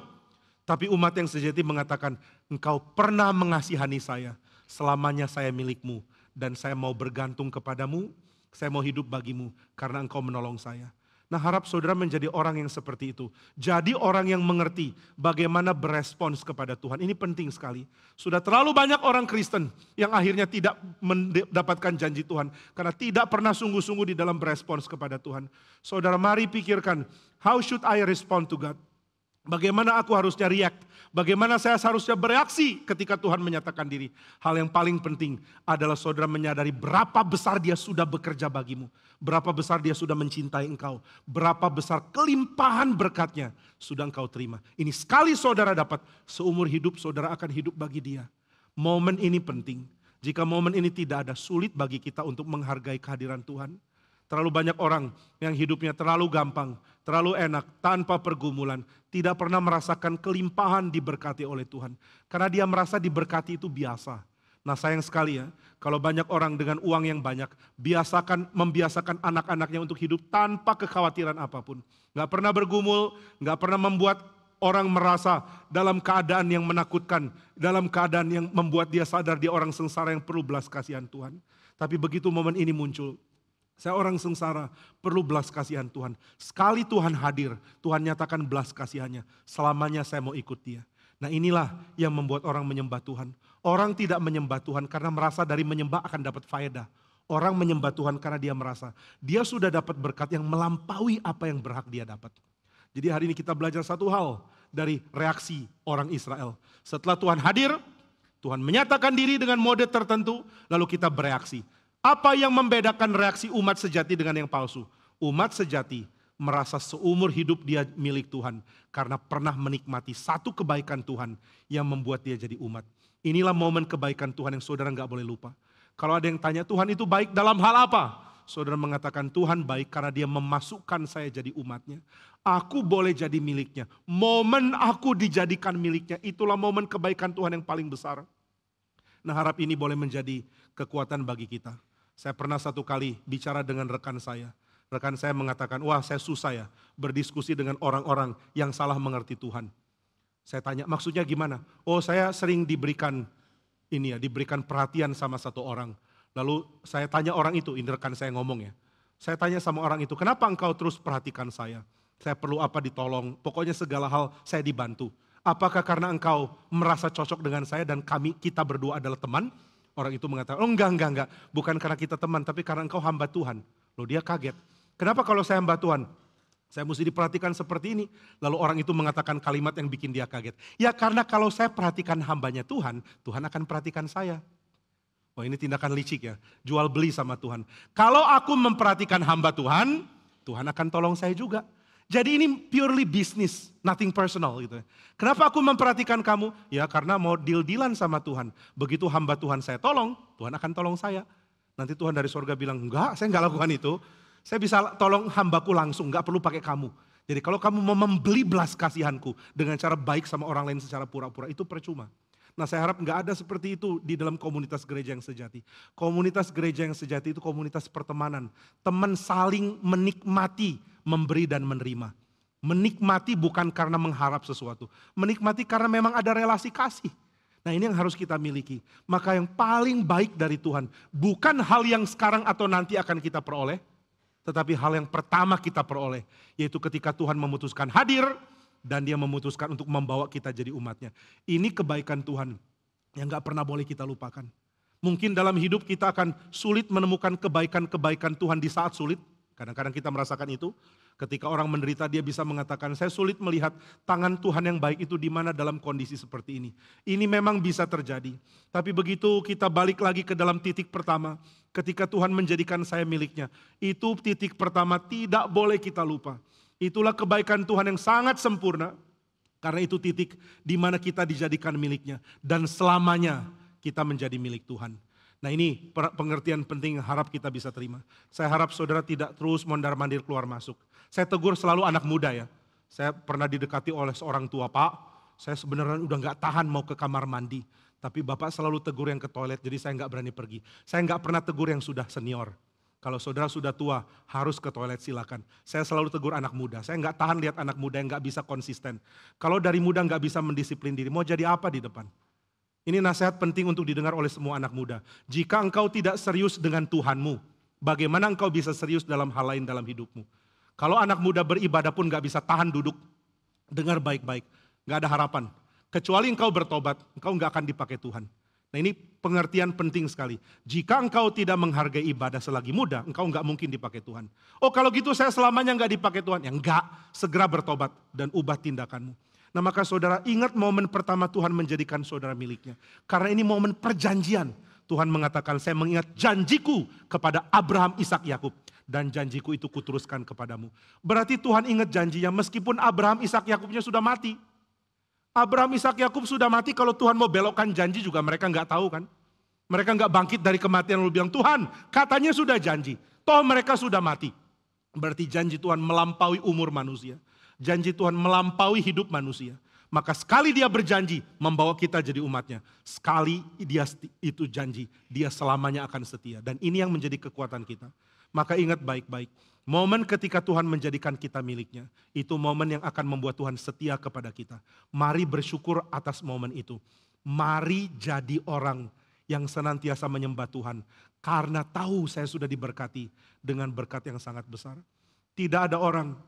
Tapi umat yang sejati mengatakan, engkau pernah mengasihani saya. Selamanya saya milikmu. Dan saya mau bergantung kepadamu. Saya mau hidup bagimu karena engkau menolong saya. Nah harap saudara menjadi orang yang seperti itu. Jadi orang yang mengerti bagaimana berespons kepada Tuhan. Ini penting sekali. Sudah terlalu banyak orang Kristen yang akhirnya tidak mendapatkan janji Tuhan. Karena tidak pernah sungguh-sungguh di dalam berespons kepada Tuhan. Saudara mari pikirkan, how should I respond to God? Bagaimana aku harusnya react Bagaimana saya seharusnya bereaksi ketika Tuhan menyatakan diri. Hal yang paling penting adalah saudara menyadari berapa besar dia sudah bekerja bagimu. Berapa besar dia sudah mencintai engkau. Berapa besar kelimpahan berkatnya sudah engkau terima. Ini sekali saudara dapat, seumur hidup saudara akan hidup bagi dia. Momen ini penting. Jika momen ini tidak ada, sulit bagi kita untuk menghargai kehadiran Tuhan. Terlalu banyak orang yang hidupnya terlalu gampang, terlalu enak, tanpa pergumulan, tidak pernah merasakan kelimpahan diberkati oleh Tuhan. Karena dia merasa diberkati itu biasa. Nah sayang sekali ya, kalau banyak orang dengan uang yang banyak, biasakan membiasakan anak-anaknya untuk hidup tanpa kekhawatiran apapun. Gak pernah bergumul, gak pernah membuat orang merasa dalam keadaan yang menakutkan, dalam keadaan yang membuat dia sadar dia orang sengsara yang perlu belas kasihan Tuhan. Tapi begitu momen ini muncul, saya orang sengsara, perlu belas kasihan Tuhan. Sekali Tuhan hadir, Tuhan nyatakan belas kasihannya. Selamanya saya mau ikut dia. Nah inilah yang membuat orang menyembah Tuhan. Orang tidak menyembah Tuhan karena merasa dari menyembah akan dapat faedah. Orang menyembah Tuhan karena dia merasa dia sudah dapat berkat yang melampaui apa yang berhak dia dapat. Jadi hari ini kita belajar satu hal dari reaksi orang Israel. Setelah Tuhan hadir, Tuhan menyatakan diri dengan mode tertentu, lalu kita bereaksi. Apa yang membedakan reaksi umat sejati dengan yang palsu? Umat sejati merasa seumur hidup dia milik Tuhan karena pernah menikmati satu kebaikan Tuhan yang membuat dia jadi umat. Inilah momen kebaikan Tuhan yang saudara nggak boleh lupa. Kalau ada yang tanya Tuhan itu baik dalam hal apa? Saudara mengatakan Tuhan baik karena dia memasukkan saya jadi umatnya. Aku boleh jadi miliknya. Momen aku dijadikan miliknya. Itulah momen kebaikan Tuhan yang paling besar. Nah harap ini boleh menjadi kekuatan bagi kita. Saya pernah satu kali bicara dengan rekan saya. Rekan saya mengatakan, wah saya susah ya berdiskusi dengan orang-orang yang salah mengerti Tuhan. Saya tanya, maksudnya gimana? Oh saya sering diberikan ini ya, diberikan perhatian sama satu orang. Lalu saya tanya orang itu, ini rekan saya ngomong ya. Saya tanya sama orang itu, kenapa engkau terus perhatikan saya? Saya perlu apa ditolong, pokoknya segala hal saya dibantu. Apakah karena engkau merasa cocok dengan saya dan kami kita berdua adalah teman? Orang itu mengatakan, oh enggak, enggak, enggak. Bukan karena kita teman, tapi karena engkau hamba Tuhan. Loh dia kaget. Kenapa kalau saya hamba Tuhan? Saya mesti diperhatikan seperti ini. Lalu orang itu mengatakan kalimat yang bikin dia kaget. Ya karena kalau saya perhatikan hambanya Tuhan, Tuhan akan perhatikan saya. oh, ini tindakan licik ya, jual beli sama Tuhan. Kalau aku memperhatikan hamba Tuhan, Tuhan akan tolong saya juga. Jadi ini purely business, nothing personal gitu. Kenapa aku memperhatikan kamu? Ya karena mau deal-dealan sama Tuhan. Begitu hamba Tuhan saya tolong, Tuhan akan tolong saya. Nanti Tuhan dari surga bilang, enggak saya enggak lakukan itu. Saya bisa tolong hambaku langsung, enggak perlu pakai kamu. Jadi kalau kamu mau membeli belas kasihanku dengan cara baik sama orang lain secara pura-pura, itu percuma. Nah saya harap nggak ada seperti itu di dalam komunitas gereja yang sejati. Komunitas gereja yang sejati itu komunitas pertemanan. Teman saling menikmati memberi dan menerima. Menikmati bukan karena mengharap sesuatu. Menikmati karena memang ada relasi kasih. Nah ini yang harus kita miliki. Maka yang paling baik dari Tuhan. Bukan hal yang sekarang atau nanti akan kita peroleh. Tetapi hal yang pertama kita peroleh. Yaitu ketika Tuhan memutuskan hadir. Dan dia memutuskan untuk membawa kita jadi umatnya. Ini kebaikan Tuhan yang gak pernah boleh kita lupakan. Mungkin dalam hidup kita akan sulit menemukan kebaikan-kebaikan Tuhan di saat sulit. Kadang-kadang kita merasakan itu, ketika orang menderita dia bisa mengatakan, saya sulit melihat tangan Tuhan yang baik itu di mana dalam kondisi seperti ini. Ini memang bisa terjadi. Tapi begitu kita balik lagi ke dalam titik pertama, ketika Tuhan menjadikan saya miliknya. Itu titik pertama tidak boleh kita lupa. Itulah kebaikan Tuhan yang sangat sempurna. Karena itu titik di mana kita dijadikan miliknya. Dan selamanya kita menjadi milik Tuhan. Nah ini pengertian penting harap kita bisa terima. Saya harap saudara tidak terus mondar-mandir keluar masuk. Saya tegur selalu anak muda ya. Saya pernah didekati oleh seorang tua pak, saya sebenarnya udah nggak tahan mau ke kamar mandi. Tapi bapak selalu tegur yang ke toilet, jadi saya nggak berani pergi. Saya nggak pernah tegur yang sudah senior. Kalau saudara sudah tua, harus ke toilet silakan. Saya selalu tegur anak muda. Saya nggak tahan lihat anak muda yang nggak bisa konsisten. Kalau dari muda nggak bisa mendisiplin diri, mau jadi apa di depan? Ini nasihat penting untuk didengar oleh semua anak muda. Jika engkau tidak serius dengan Tuhanmu, bagaimana engkau bisa serius dalam hal lain dalam hidupmu? Kalau anak muda beribadah pun gak bisa tahan duduk, dengar baik-baik, gak ada harapan. Kecuali engkau bertobat, engkau gak akan dipakai Tuhan. Nah ini pengertian penting sekali. Jika engkau tidak menghargai ibadah selagi muda, engkau nggak mungkin dipakai Tuhan. Oh kalau gitu saya selamanya nggak dipakai Tuhan. Ya enggak, segera bertobat dan ubah tindakanmu. Nah maka saudara ingat momen pertama Tuhan menjadikan saudara miliknya. Karena ini momen perjanjian. Tuhan mengatakan saya mengingat janjiku kepada Abraham, Ishak, Yakub dan janjiku itu kuteruskan kepadamu. Berarti Tuhan ingat janjinya meskipun Abraham, Ishak, Yakubnya sudah mati. Abraham, Ishak, Yakub sudah mati kalau Tuhan mau belokkan janji juga mereka nggak tahu kan. Mereka nggak bangkit dari kematian lalu bilang Tuhan katanya sudah janji. Toh mereka sudah mati. Berarti janji Tuhan melampaui umur manusia. Janji Tuhan melampaui hidup manusia. Maka sekali dia berjanji membawa kita jadi umatnya. Sekali dia itu janji, dia selamanya akan setia. Dan ini yang menjadi kekuatan kita. Maka ingat baik-baik. Momen ketika Tuhan menjadikan kita miliknya, itu momen yang akan membuat Tuhan setia kepada kita. Mari bersyukur atas momen itu. Mari jadi orang yang senantiasa menyembah Tuhan. Karena tahu saya sudah diberkati dengan berkat yang sangat besar. Tidak ada orang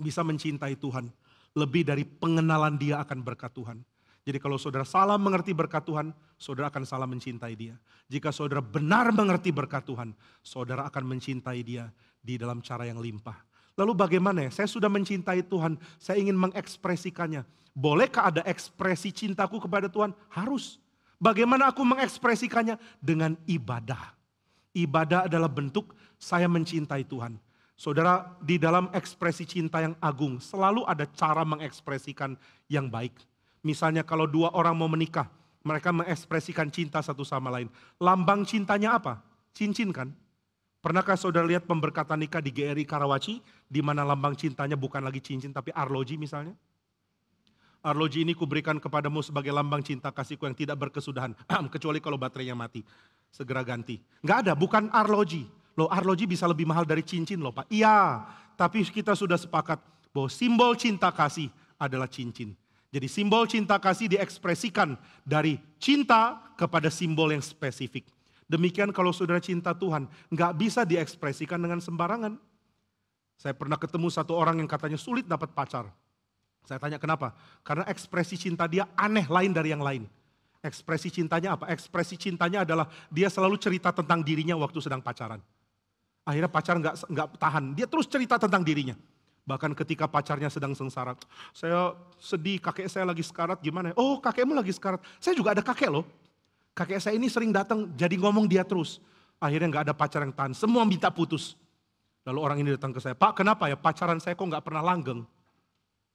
bisa mencintai Tuhan. Lebih dari pengenalan dia akan berkat Tuhan. Jadi kalau saudara salah mengerti berkat Tuhan, saudara akan salah mencintai dia. Jika saudara benar mengerti berkat Tuhan, saudara akan mencintai dia di dalam cara yang limpah. Lalu bagaimana ya? Saya sudah mencintai Tuhan, saya ingin mengekspresikannya. Bolehkah ada ekspresi cintaku kepada Tuhan? Harus. Bagaimana aku mengekspresikannya? Dengan ibadah. Ibadah adalah bentuk saya mencintai Tuhan. Saudara, di dalam ekspresi cinta yang agung selalu ada cara mengekspresikan yang baik. Misalnya kalau dua orang mau menikah, mereka mengekspresikan cinta satu sama lain. Lambang cintanya apa? Cincin kan? Pernahkah saudara lihat pemberkatan nikah di GRI Karawaci, di mana lambang cintanya bukan lagi cincin tapi arloji misalnya? Arloji ini kuberikan kepadamu sebagai lambang cinta kasihku yang tidak berkesudahan, kecuali kalau baterainya mati. Segera ganti. Enggak ada, bukan arloji. Loh arloji bisa lebih mahal dari cincin loh Pak. Iya, tapi kita sudah sepakat bahwa simbol cinta kasih adalah cincin. Jadi simbol cinta kasih diekspresikan dari cinta kepada simbol yang spesifik. Demikian kalau saudara cinta Tuhan, nggak bisa diekspresikan dengan sembarangan. Saya pernah ketemu satu orang yang katanya sulit dapat pacar. Saya tanya kenapa? Karena ekspresi cinta dia aneh lain dari yang lain. Ekspresi cintanya apa? Ekspresi cintanya adalah dia selalu cerita tentang dirinya waktu sedang pacaran. Akhirnya pacar nggak nggak tahan, dia terus cerita tentang dirinya. Bahkan ketika pacarnya sedang sengsara, saya sedih, kakek saya lagi sekarat gimana? Ya? Oh kakekmu lagi sekarat, saya juga ada kakek loh. Kakek saya ini sering datang jadi ngomong dia terus. Akhirnya nggak ada pacar yang tahan, semua minta putus. Lalu orang ini datang ke saya, Pak kenapa ya pacaran saya kok nggak pernah langgeng?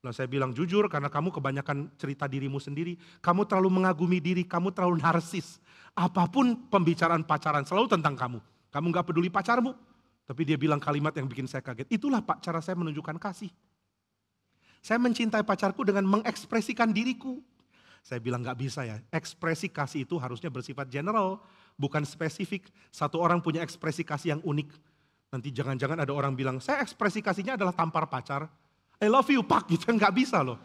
Nah saya bilang jujur karena kamu kebanyakan cerita dirimu sendiri. Kamu terlalu mengagumi diri, kamu terlalu narsis. Apapun pembicaraan pacaran selalu tentang kamu. Kamu nggak peduli pacarmu, tapi dia bilang kalimat yang bikin saya kaget. Itulah pak cara saya menunjukkan kasih. Saya mencintai pacarku dengan mengekspresikan diriku. Saya bilang nggak bisa ya. Ekspresi kasih itu harusnya bersifat general, bukan spesifik. Satu orang punya ekspresi kasih yang unik. Nanti jangan-jangan ada orang bilang, saya ekspresi kasihnya adalah tampar pacar. I love you, pak. Gitu gak bisa loh.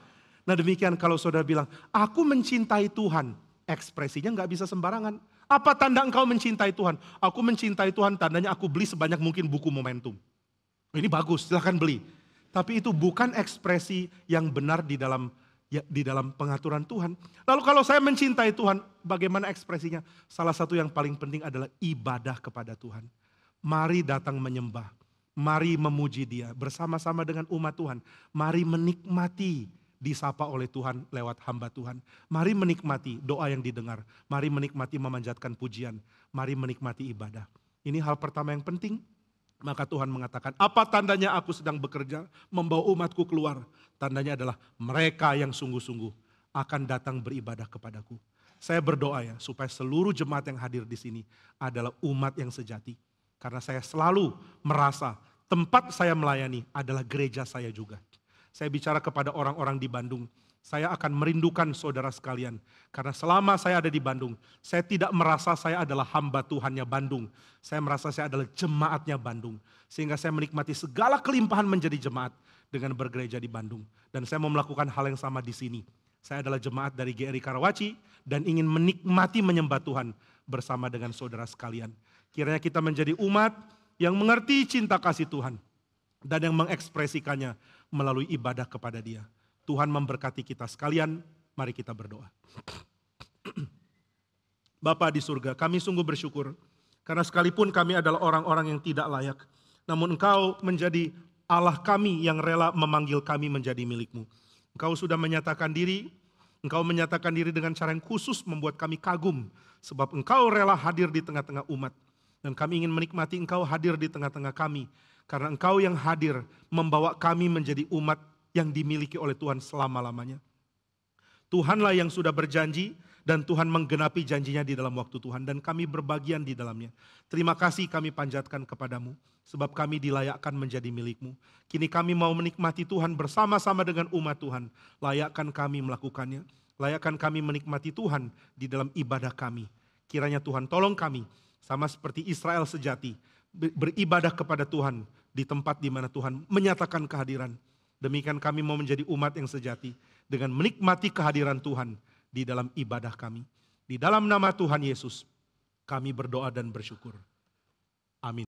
Nah demikian kalau saudara bilang, aku mencintai Tuhan. Ekspresinya nggak bisa sembarangan apa tanda engkau mencintai Tuhan? Aku mencintai Tuhan tandanya aku beli sebanyak mungkin buku momentum. Ini bagus, silahkan beli. Tapi itu bukan ekspresi yang benar di dalam ya, di dalam pengaturan Tuhan. Lalu kalau saya mencintai Tuhan, bagaimana ekspresinya? Salah satu yang paling penting adalah ibadah kepada Tuhan. Mari datang menyembah. Mari memuji dia bersama-sama dengan umat Tuhan. Mari menikmati disapa oleh Tuhan lewat hamba Tuhan. Mari menikmati doa yang didengar. Mari menikmati memanjatkan pujian. Mari menikmati ibadah. Ini hal pertama yang penting. Maka Tuhan mengatakan, apa tandanya aku sedang bekerja membawa umatku keluar? Tandanya adalah mereka yang sungguh-sungguh akan datang beribadah kepadaku. Saya berdoa ya, supaya seluruh jemaat yang hadir di sini adalah umat yang sejati. Karena saya selalu merasa tempat saya melayani adalah gereja saya juga. Saya bicara kepada orang-orang di Bandung. Saya akan merindukan saudara sekalian. Karena selama saya ada di Bandung, saya tidak merasa saya adalah hamba Tuhannya Bandung. Saya merasa saya adalah jemaatnya Bandung. Sehingga saya menikmati segala kelimpahan menjadi jemaat dengan bergereja di Bandung. Dan saya mau melakukan hal yang sama di sini. Saya adalah jemaat dari GRI Karawaci dan ingin menikmati menyembah Tuhan bersama dengan saudara sekalian. Kiranya kita menjadi umat yang mengerti cinta kasih Tuhan dan yang mengekspresikannya melalui ibadah kepada dia. Tuhan memberkati kita sekalian, mari kita berdoa. Bapa di surga, kami sungguh bersyukur karena sekalipun kami adalah orang-orang yang tidak layak, namun Engkau menjadi Allah kami yang rela memanggil kami menjadi milikmu. Engkau sudah menyatakan diri, Engkau menyatakan diri dengan cara yang khusus membuat kami kagum sebab Engkau rela hadir di tengah-tengah umat dan kami ingin menikmati Engkau hadir di tengah-tengah kami karena engkau yang hadir membawa kami menjadi umat yang dimiliki oleh Tuhan selama-lamanya. Tuhanlah yang sudah berjanji dan Tuhan menggenapi janjinya di dalam waktu Tuhan dan kami berbagian di dalamnya. Terima kasih kami panjatkan kepadamu sebab kami dilayakkan menjadi milikmu. Kini kami mau menikmati Tuhan bersama-sama dengan umat Tuhan. Layakkan kami melakukannya. Layakkan kami menikmati Tuhan di dalam ibadah kami. Kiranya Tuhan tolong kami sama seperti Israel sejati beribadah kepada Tuhan di tempat di mana Tuhan menyatakan kehadiran. Demikian kami mau menjadi umat yang sejati dengan menikmati kehadiran Tuhan di dalam ibadah kami. Di dalam nama Tuhan Yesus, kami berdoa dan bersyukur. Amin.